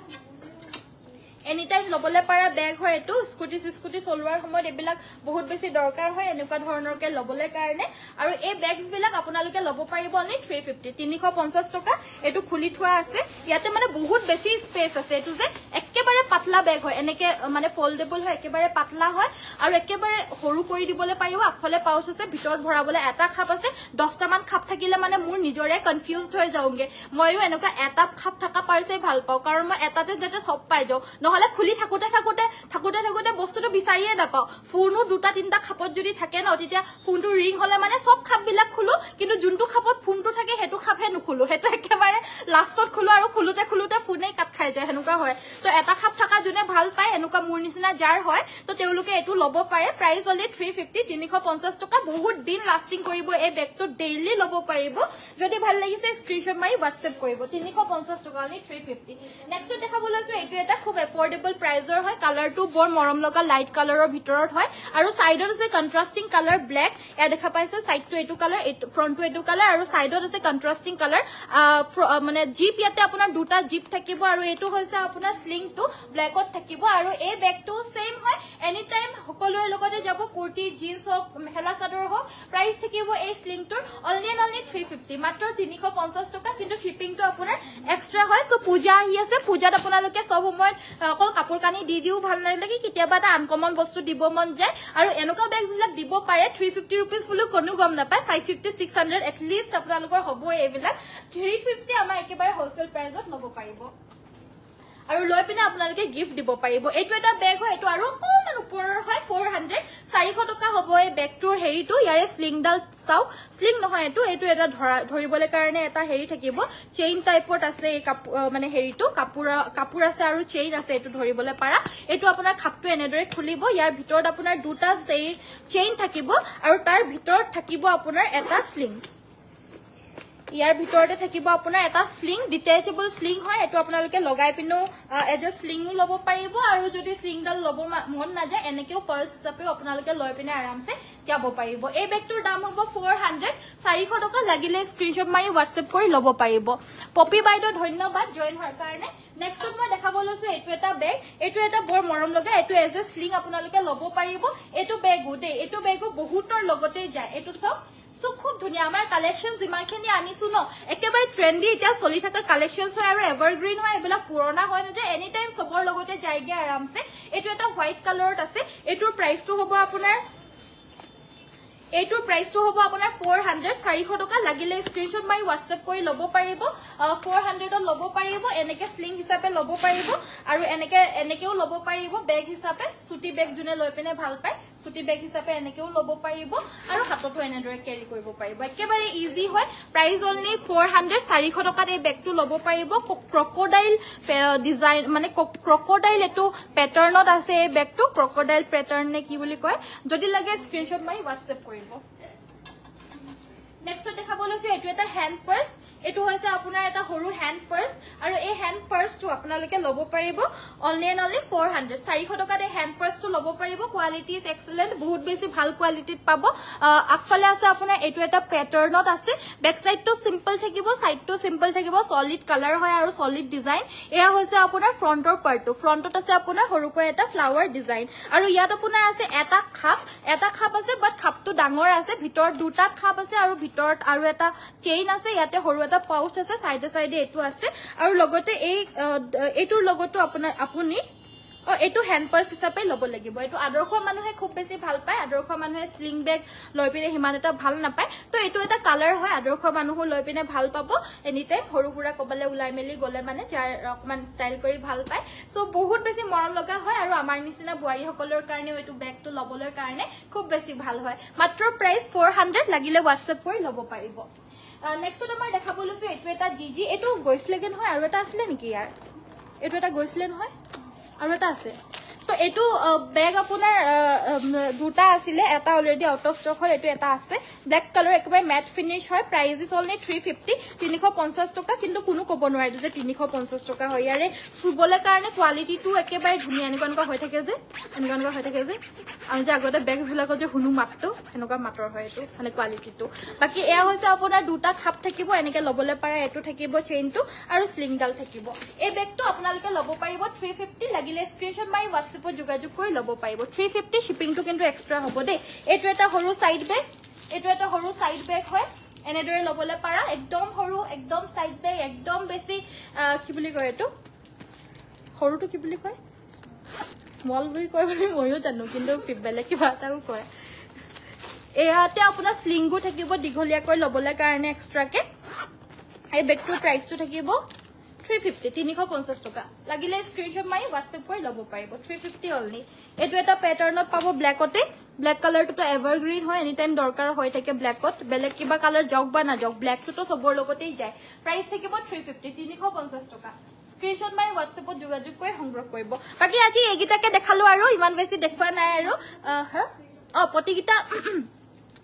এনিটাইম ল'বলৈ পাৰা বেগ হয় এইটো স্কুটি চিস্কুটি চলোৱাৰ সময়ত এইবিলাক বহুত বেছি দৰকাৰ হয় এনেকুৱা ধৰণৰকৈ ল'বলৈ কাৰণে আৰু এই বিলাক আপোনালোকে ল'ব পাৰিব অনলি থ্ৰী ফিফটি টকা এইটো খুলি থোৱা আছে ইয়াতে মানে বহুত বেছি স্পেচ আছে এইটো যে একেবাৰে পাতলা বেগ হয় এনেকে মানে ফল্ডেবল হয় একেবাৰে পাতলা হয় আৰু একেবাৰে সৰু কৰি দিবলৈ পাৰিব আগফালে পাউচ আছে ভিতৰত ভৰাবলৈ এটা খাপ আছে দহটামান খাপ থাকিলে মানে মোৰ নিজৰে কনফিউজ হৈ যাওঁগে ময়ো এনেকুৱা এটা খাপ থকা পাৰ্চেই ভাল পাওঁ কাৰণ মই এটাতে যাতে যাওঁ নহয় নহলে খুলি থাকোতে থাকোতে থাকোতে থাকোতে বস্তুটো বিচাৰিয়ে নাপাওঁ ফোনো দুটা তিনিটা খাপত যদি থাকে ন তেতিয়া ফোনটো ৰিং হলে মানে চব খাপবিলাক খোলো কিন্তু যোনটো খাপত ফোনটো থাকে সেইটো খাপহে নোখোলো সেইটো একেবাৰে লাষ্টত খোলো আৰু খোলোতে খোলোতে ফোনেই কাট খাই যায় সেনেকুৱা হয় তো এটা খাপ থকা যোনে ভাল পায় এনেকুৱা মোৰ নিচিনা যাৰ হয় তো তেওঁলোকে এইটো লব পাৰে প্ৰাইচ অলি থ্ৰী ফিফটি তিনিশ পঞ্চাছ টকা বহুত দিন লাষ্টিং কৰিব এই বেগটো ডেইলি লব পাৰিব যদি ভাল লাগিছে স্ক্ৰীনশ্বট মাৰি হোৱাটছএপ কৰিব তিনিশ পঞ্চাছ টকা অলি থ্ৰী ফিফটি নেক্সট দেখাব লৈছো এইটো এটা খুব এফৰ্ড এফৰ্ডেবল প্ৰাইজৰ হয় কালাৰটো বৰ মৰম লগা লাইট কালাৰৰ ভিতৰত হয় আৰু চাইডত আছে কণ্ট্ৰাষ্টিং কালাৰ ব্লেক এয়া দেখা পাইছে চাইডটো এইটো কালাৰ ফ্ৰণ্টটো এইটো কালাৰ আৰু চাইডত আছে কণ্ট্ৰাষ্টিং কালাৰ মানে জিপ ইয়াতে আপোনাৰ দুটা জিপ থাকিব আৰু এইটো হৈছে আপোনাৰ শ্লিংটো ব্লেকত থাকিব আৰু এই বেগটো চেম হয় এনি টাইম সকলোৰে লগতে যাব কুৰ্তি জিন্স হওক মেখেলা চাদৰ হওক প্ৰাইচ থাকিব এই শ্লিংটোৰ only and only three fifty মাত্ৰ তিনিশ পঞ্চাছ টকা কিন্তু শ্বিপিংটো আপোনাৰ এক্সট্ৰা হয় চ' পূজা আছে পূজাত আপোনালোকে চব সময়ত অকল কাপোৰ কানি দি দিও ভাল নালাগে কেতিয়াবা এটা আনকমন বস্তু দিব মন যায় আৰু এনেকুৱা বেগ যিবিলাক দিব পাৰে থ্ৰী ফিফটি ৰুপিজ বুলিও কোনো গম নাপায় five fifty six hundred at least আপোনালোকৰ হবই এইবিলাক থ্ৰী ফিফটি আমাৰ একেবাৰে হ'লচেল প্ৰাইচত ল'ব পাৰিব আৰু লৈ পিনে আপোনালোকে গিফ্ট দিব পাৰিব এইটো এটা বেগ হয় এইটো আৰু অকণমান ওপৰৰ হয় ফ'ৰ হাণ্ড্ৰেড চাৰিশ টকা হ'ব এই বেগটোৰ হেৰিটো ইয়াৰে শ্লিংডাল চাওক শ্লিং নহয় এইটো এইটো এটা ধৰা ধৰিবলৈ কাৰণে এটা হেৰি থাকিব চেইন টাইপত আছে এই কাপোৰ মানে হেৰিটো কাপোৰ কাপোৰ আছে আৰু চেইন আছে এইটো ধৰিবলৈ পাৰা এইটো আপোনাৰ খাপটো এনেদৰে খুলিব ইয়াৰ ভিতৰত আপোনাৰ দুটা চেইন থাকিব আৰু তাৰ ভিতৰত থাকিব আপোনাৰ এটা শ্লিং ইয়াৰ ভিতৰতে থাকিব আপোনাৰ এটা স্লিং ডিটেচেবল স্লিং হয় এইটো আপোনালোকে লগাই পিনেও এজ এ স্লিঙো ল'ব পাৰিব আৰু যদি স্লিংডাল ল'ব মন নাযায় এনেকৈও পাৰ্চ হিচাপেও আপোনালোকে লৈ পিনে আৰামছে যাব পাৰিব এই বেগটোৰ দাম হ'ব ফ'ৰ হাণ্ড্ৰেড চাৰিশ টকা লাগিলে স্ক্ৰীনশ্বট মাৰি হোৱাটছএপ কৰি ল'ব পাৰিব পপি বাইদেউ ধন্যবাদ জইন হোৱাৰ কাৰণে নেক্সটত মই দেখাব লৈছো এইটো এটা বেগ এইটো এটা বৰ মৰম লগা এইটো এজ এ স্লিং আপোনালোকে ল'ব পাৰিব এইটো বেগো দেই এইটো বেগো বহুতৰ লগতে যায় এইটো চব সো খুব ধুনীয়া আমাৰ কালেকশন যিমানখিনি আনিছো ন একেবাৰে ট্রেন্ডি এটা চলি থাকা কালেকশন হয় আর এভারগ্রিন হয় এবিলা পুরোনা হয় না যে এনি টাইম সবর লগতে যায়গে আরামসে এটু এটা হোৱাইট কালাৰত আছে এটুৰ প্ৰাইসটো হবো আপনাৰ এইটোৰ প্ৰাইচটো হ'ব আপোনাৰ ফ'ৰ হাণ্ড্ৰেড চাৰিশ টকা লাগিলে স্ক্ৰীনশ্বট মাৰি হোৱাটছএপ কৰি ল'ব পাৰিব ফ'ৰ হাণ্ড্ৰেডত ল'ব পাৰিব এনেকৈ শ্লিং হিচাপে ল'ব পাৰিব আৰু এনেকৈ এনেকৈও ল'ব পাৰিব বেগ হিচাপে চুটি বেগ যোনে লৈ পিনে ভাল পায় চুটি বেগ হিচাপে এনেকৈও ল'ব পাৰিব আৰু হাততো এনেদৰে কেৰি কৰিব পাৰিব একেবাৰে ইজি হয় প্ৰাইজ অনলি ফ'ৰ হাণ্ড্ৰেড চাৰিশ টকাত এই বেগটো ল'ব পাৰিব ক্ৰকডাইল ডিজাইন মানে ক্ৰকডাইল এইটো পেটাৰ্ণত আছে এই বেগটো ক্ৰকডাইল পেটাৰ্ণ নে কি বুলি কয় যদি লাগে স্ক্ৰীণশ্বট মাৰি হোৱাটছএপ কৰিব কৰিব নেক্সট তে খাবলৈছো এটো এটা হ্যান্ড পাৰ্স এইটো হৈছে আপোনাৰ এটা সৰু হেণ্ড পাৰ্চ আৰু এই হেণ্ড পাৰ্চটো আপোনালোকে ল'ব পাৰিব only and only four hundred টকাত এই হেণ্ড পাৰ্চটো ল'ব পাৰিব কোৱালিটি ইজ এক্সেলেণ্ট বহুত বেছি ভাল কোৱালিটিত পাব আগফালে আছে আপোনাৰ এইটো এটা পেটাৰ্ণত আছে বেক চাইডটো চিম্পল থাকিব চাইডটো চিম্পল থাকিব চলিড কালাৰ হয় আৰু চলিড ডিজাইন এয়া হৈছে আপোনাৰ ফ্ৰণ্টৰ পাৰ্টটো ফ্ৰণ্টত আছে আপোনাৰ সৰুকৈ এটা ফ্লাৱাৰ ডিজাইন আৰু ইয়াত আপোনাৰ আছে এটা খাপ এটা খাপ আছে বাট খাপটো ডাঙৰ আছে ভিতৰত দুটা খাপ আছে আৰু ভিতৰত আৰু এটা চেইন আছে ইয়াতে সৰু এটা দুটা পাউচ আছে সাইডে সাইডে এটো আছে আর লগতে এই এটোর লগতো আপনা আপনি অ এটো হ্যান্ড পার্স হিসাবে লব লাগিব এটো আদর্শ মানুহে খুব বেছি ভাল পায় আদর্শ মানুহে স্লিং ব্যাগ লৈ পিনে হিমান এটা ভাল না তো এটো এটা কালার হয় আদর্শ মানুহ লৈ পিনে ভাল পাব এনি টাইম হৰু গুড়া কবলে উলাই মেলি গলে মানে যাৰ ৰকমান ষ্টাইল কৰি ভাল পায় সো বহুত বেছি মৰম লগা হয় আৰু আমাৰ নিচিনা বোৱাৰীসকলৰ সকলৰ কাৰণে এটো লবলৈ কাৰণে খুব বেছি ভাল হয় মাত্ৰ প্ৰাইচ ফ'ৰ হাণ্ড্ৰেড লাগিলে WhatsApp কৰি লব পাৰিব নেক্সটত আমাৰ দেখাব লৈছোঁ এইটো এটা জি জি এইটো গৈছিলেগৈ নহয় আৰু এটা আছিলে নেকি ইয়াৰ এইটো এটা গৈছিলে নহয় আৰু এটা আছে তো এইটো বেগ আপোনাৰ দুটা আছিলে এটা অলৰেডি আউট অফ ষ্টক হয় এইটো এটা আছে ব্লেক কালাৰ একেবাৰে মেট ফিনিছ হয় price is only three fifty তিনিশ পঞ্চাছ টকা কিন্তু কোনো ক'ব নোৱাৰিলো যে তিনিশ পঞ্চাছ টকা হয় ইয়াৰে চুবলৈ কাৰণে কোৱালিটিটো একেবাৰে ধুনীয়া এনেকুৱা এনেকুৱা হৈ থাকে যে এনেকুৱা এনেকুৱা হৈ থাকে যে আমি যে আগতে বেগবিলাকত যে শুনো মাতটো সেনেকুৱা মাতৰ হয় এইটো মানে কোৱালিটিটো বাকী এয়া হৈছে আপোনাৰ দুটা খাপ থাকিব এনেকে ল'বলৈ পাৰে এইটো থাকিব চেইনটো আৰু শ্লিংডাল থাকিব এই বেগটো আপোনালোকে ল'ব পাৰিব থ্ৰী ফিফটি লাগিলে স্ক্ৰীনশ্বট মাৰি হোৱাটছএপ হোৱাটছএপত যোগাযোগ কৰি ল'ব পাৰিব থ্ৰী ফিফটি শ্বিপিংটো কিন্তু এক্সট্ৰা হ'ব দেই এইটো এটা সৰু ছাইড বেগ এইটো এটা সৰু ছাইড বেগ হয় এনেদৰে ল'বলৈ পাৰা একদম সৰু একদম ছাইড বেগ একদম বেছি কি বুলি কয় এইটো সৰুটো কি বুলি কয় স্মল বুলি কয় বুলি ময়ো জানো কিন্তু বেলেগ কিবা এটাও কয় এয়াতে আপোনাৰ শ্লিংগো থাকিব দীঘলীয়াকৈ ল'বলৈ কাৰণে এক্সট্ৰাকৈ এই বেগটোৰ প্ৰাইচটো থাকিব থ্ৰী ফিফটি তিনিশ পঞ্চাছ টকা লাগিলে স্ক্ৰীণশ্বট মাৰি হোৱাটছএপ কৰি ল'ব পাৰিব থ্ৰী ফিফটি অলনি এইটো এটা পেটাৰ্ণত পাব ব্লেকতে ব্লেক কালাৰটোতো এভাৰ গ্ৰীণ হয় এনিটাইম দৰকাৰ হৈ থাকে ব্লেকত বেলেগ কিবা কালাৰ যাওক বা নাযাওক ব্লেকটোতো চবৰ লগতেই যায় প্ৰাইচ থাকিব থ্ৰী ফিফটি তিনিশ পঞ্চাছ টকা স্ক্ৰীণশ্বট মাৰি হোৱাটছএপত যোগাযোগ কৰি সংগ্ৰহ কৰিব বাকী আজি এইকেইটাকে দেখালো আৰু ইমান বেছি দেখুওৱা নাই আৰু অঁ প্ৰতিকেইটা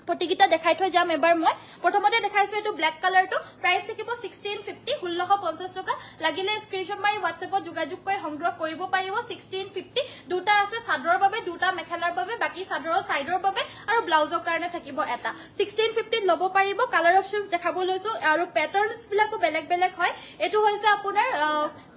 প্ৰতিকিটা দেখাই থৈ যাম এবাৰ মই প্ৰথমতে দেখাইছো এইটো ব্লেক কালাৰটো প্ৰাইচ থাকিব ছিক্সটিন ফিফটি ষোল্লশ পঞ্চাছ টকা লাগিলে স্ক্ৰীনশ্বট মাৰি হোৱাটছএপত যোগাযোগ কৰি সংগ্ৰহ কৰিব পাৰিব ছিক্সটিন ফিফটি দুটা আছে চাদৰৰ বাবে দুটা মেখেলাৰ বাবে বাকী চাদৰৰ ছাইডৰ বাবে আৰু ব্লাউজৰ কাৰণে থাকিব এটা ছিক্সটিন ফিফটিত ল'ব পাৰিব কালাৰ অপশ্যনছ দেখাব লৈছো আৰু বিলাকো বেলেগ বেলেগ হয় এইটো হৈছে আপোনাৰ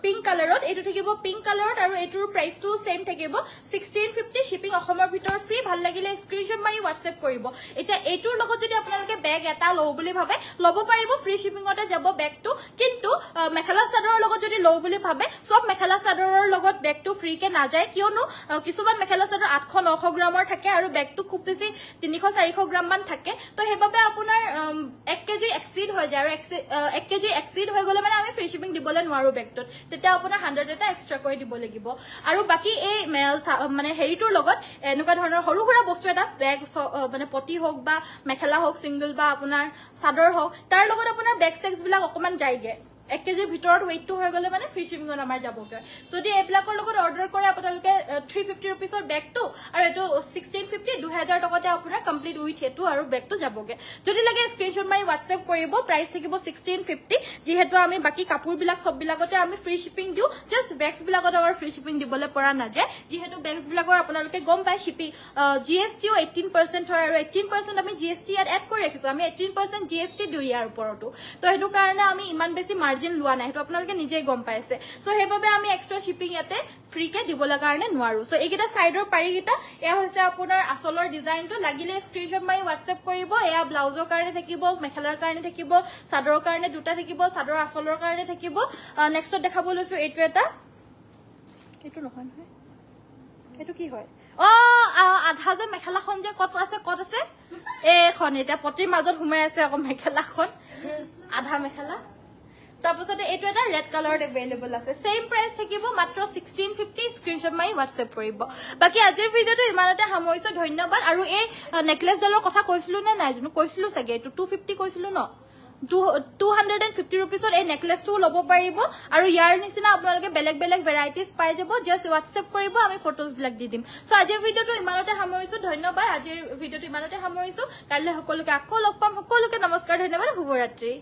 পিংক কালাৰত এইটো থাকিব পিংক কালাৰত আৰু এইটোৰ প্ৰাইচটো ছেম থাকিব ছিক্সটিন ফিফটি শ্বিপিং অসমৰ ভিতৰত ফ্ৰী ভাল লাগিলে স্ক্ৰীনশ্বট মাৰি হোৱাটছএপ কৰিব এতিয়া এতিয়া এইটোৰ লগত যদি আপোনালোকে বেগ এটা লওঁ বুলি ভাবে ল'ব পাৰিব ফ্ৰী শ্বিপিঙতে যাব বেগটো কিন্তু মেখেলা চাদৰৰ লগত যদি লওঁ বুলি ভাবে চব মেখেলা চাদৰৰ লগত বেগটো ফ্ৰীকে নাযায় কিয়নো কিছুমান মেখেলা চাদৰ আঠশ নশ গ্ৰামৰ থাকে আৰু বেগটো খুব বেছি তিনিশ চাৰিশ গ্ৰামমান থাকে তো সেইবাবে আপোনাৰ এক কেজিৰ এক্সিড হৈ যায় আৰু এক কেজিৰ এক্সিড হৈ গ'লে মানে আমি ফ্ৰী শ্বিপিং দিবলৈ নোৱাৰোঁ বেগটোত তেতিয়া আপোনাৰ হাণ্ড্ৰেড এটা এক্সট্ৰাকৈ দিব লাগিব আৰু বাকী এই মানে হেৰিটোৰ লগত এনেকুৱা ধৰণৰ সৰু সুৰা বস্তু এটা বেগ মানে পটি হওক বা মেখেলা হওক সিঙ্গল বা আপোনাৰ চাদৰ হওক তাৰ লগত আপোনাৰ বেক বিলাক অকণমান যায়গে এক কেজিৰ ভিতৰত ৱেইটটো হৈ গ'লে মানে ফ্ৰী শ্বিপিঙত আমাৰ যাবগৈ যদি এইবিলাকৰ লগত অৰ্ডাৰ কৰে আপোনালোকে থ্ৰী ফিফটি ৰুপিজৰ বেগটো আৰু এইটো ছিক্সটিন ফিফটি দুহেজাৰ টকাতে আপোনাৰ কমপ্লিট উইথ সেইটো আৰু বেগটো যাবগৈ যদি লাগে স্ক্ৰীণশ্বট মাৰি হোৱাটছএপ কৰিব প্ৰাইচ থাকিব ছিক্সটিন ফিফটি যিহেতু আমি বাকী কাপোৰবিলাক চববিলাকতে আমি ফ্ৰী শ্বিপিং দিওঁ জাষ্ট বেগছবিলাকত আমাৰ ফ্ৰী শ্বিপিং দিবলৈ পৰা নাযায় যিহেতু বেগছবিলাকৰ আপোনালোকে গম পায় শ্বিপিং জি এছ টিও এইটিন পাৰ্চেণ্ট হয় আৰু এইটিন পাৰ্চেণ্ট আমি জি এছ টি ইয়াত এড কৰি ৰাখিছোঁ আমি eighteen percent G S T দিওঁ ইয়াৰ ওপৰতো তো সেইটো কাৰণে মাৰ্জিন লোৱা নাই সেইটো আপোনালোকে নিজেই গম পাইছে চ' সেইবাবে আমি এক্সট্ৰা শ্বিপিং ইয়াতে ফ্ৰীকে দিবলৈ কাৰণে নোৱাৰো চ' এইকেইটা চাইডৰ পাৰিকেইটা এয়া হৈছে আপোনাৰ আচলৰ ডিজাইনটো লাগিলে স্ক্ৰীনশ্বট মাৰি হোৱাটছএপ কৰিব এয়া ব্লাউজৰ কাৰণে থাকিব মেখেলাৰ কাৰণে থাকিব চাদৰৰ কাৰণে দুটা থাকিব চাদৰ আচলৰ কাৰণে থাকিব নেক্সটত দেখাব লৈছো এইটো এটা এইটো নহয় নহয় এইটো কি হয় আধা যে মেখেলাখন যে কত আছে কত আছে এইখন এতিয়া পতিৰ মাজত সোমাই আছে আকৌ মেখেলাখন আধা মেখেলা তাৰপিছতে এইটো এটা ৰেড কালাৰত এভেইলেবল আছে চেম প্ৰাইচ থাকিব মাত্ৰ ছিক্সটিন ফিফটি স্ক্ৰীনশ্বট মাৰি হোৱাটছএপ কৰিব বাকী আজিৰ ভিডিঅ'টো ইমানতে সামৰিছে ধন্যবাদ আৰু এই নেকলেছডালৰ কথা কৈছিলো নে নাই জানো কৈছিলো চাগে এইটো টু ফিফটি কৈছিলো ন টু হাণ্ড্ৰেড এণ্ড ফিফটি ৰুপিজত এই নেকলেছটোও ল'ব পাৰিব আৰু ইয়াৰ নিচিনা আপোনালোকে বেলেগ বেলেগ ভেৰাইটিজ পাই যাব জাষ্ট হোৱাটছএপ কৰিব আমি ফটোজবিলাক দি দিম চ' আজিৰ ভিডিঅ'টো ইমানতে সামৰিছো ধন্যবাদ আজিৰ ভিডিঅ'টো ইমানতে সামৰিছো কাইলৈ সকলোকে আকৌ লগ পাম সকলোকে নমস্কাৰ ধন্যবাদ শুভৰাত্ৰি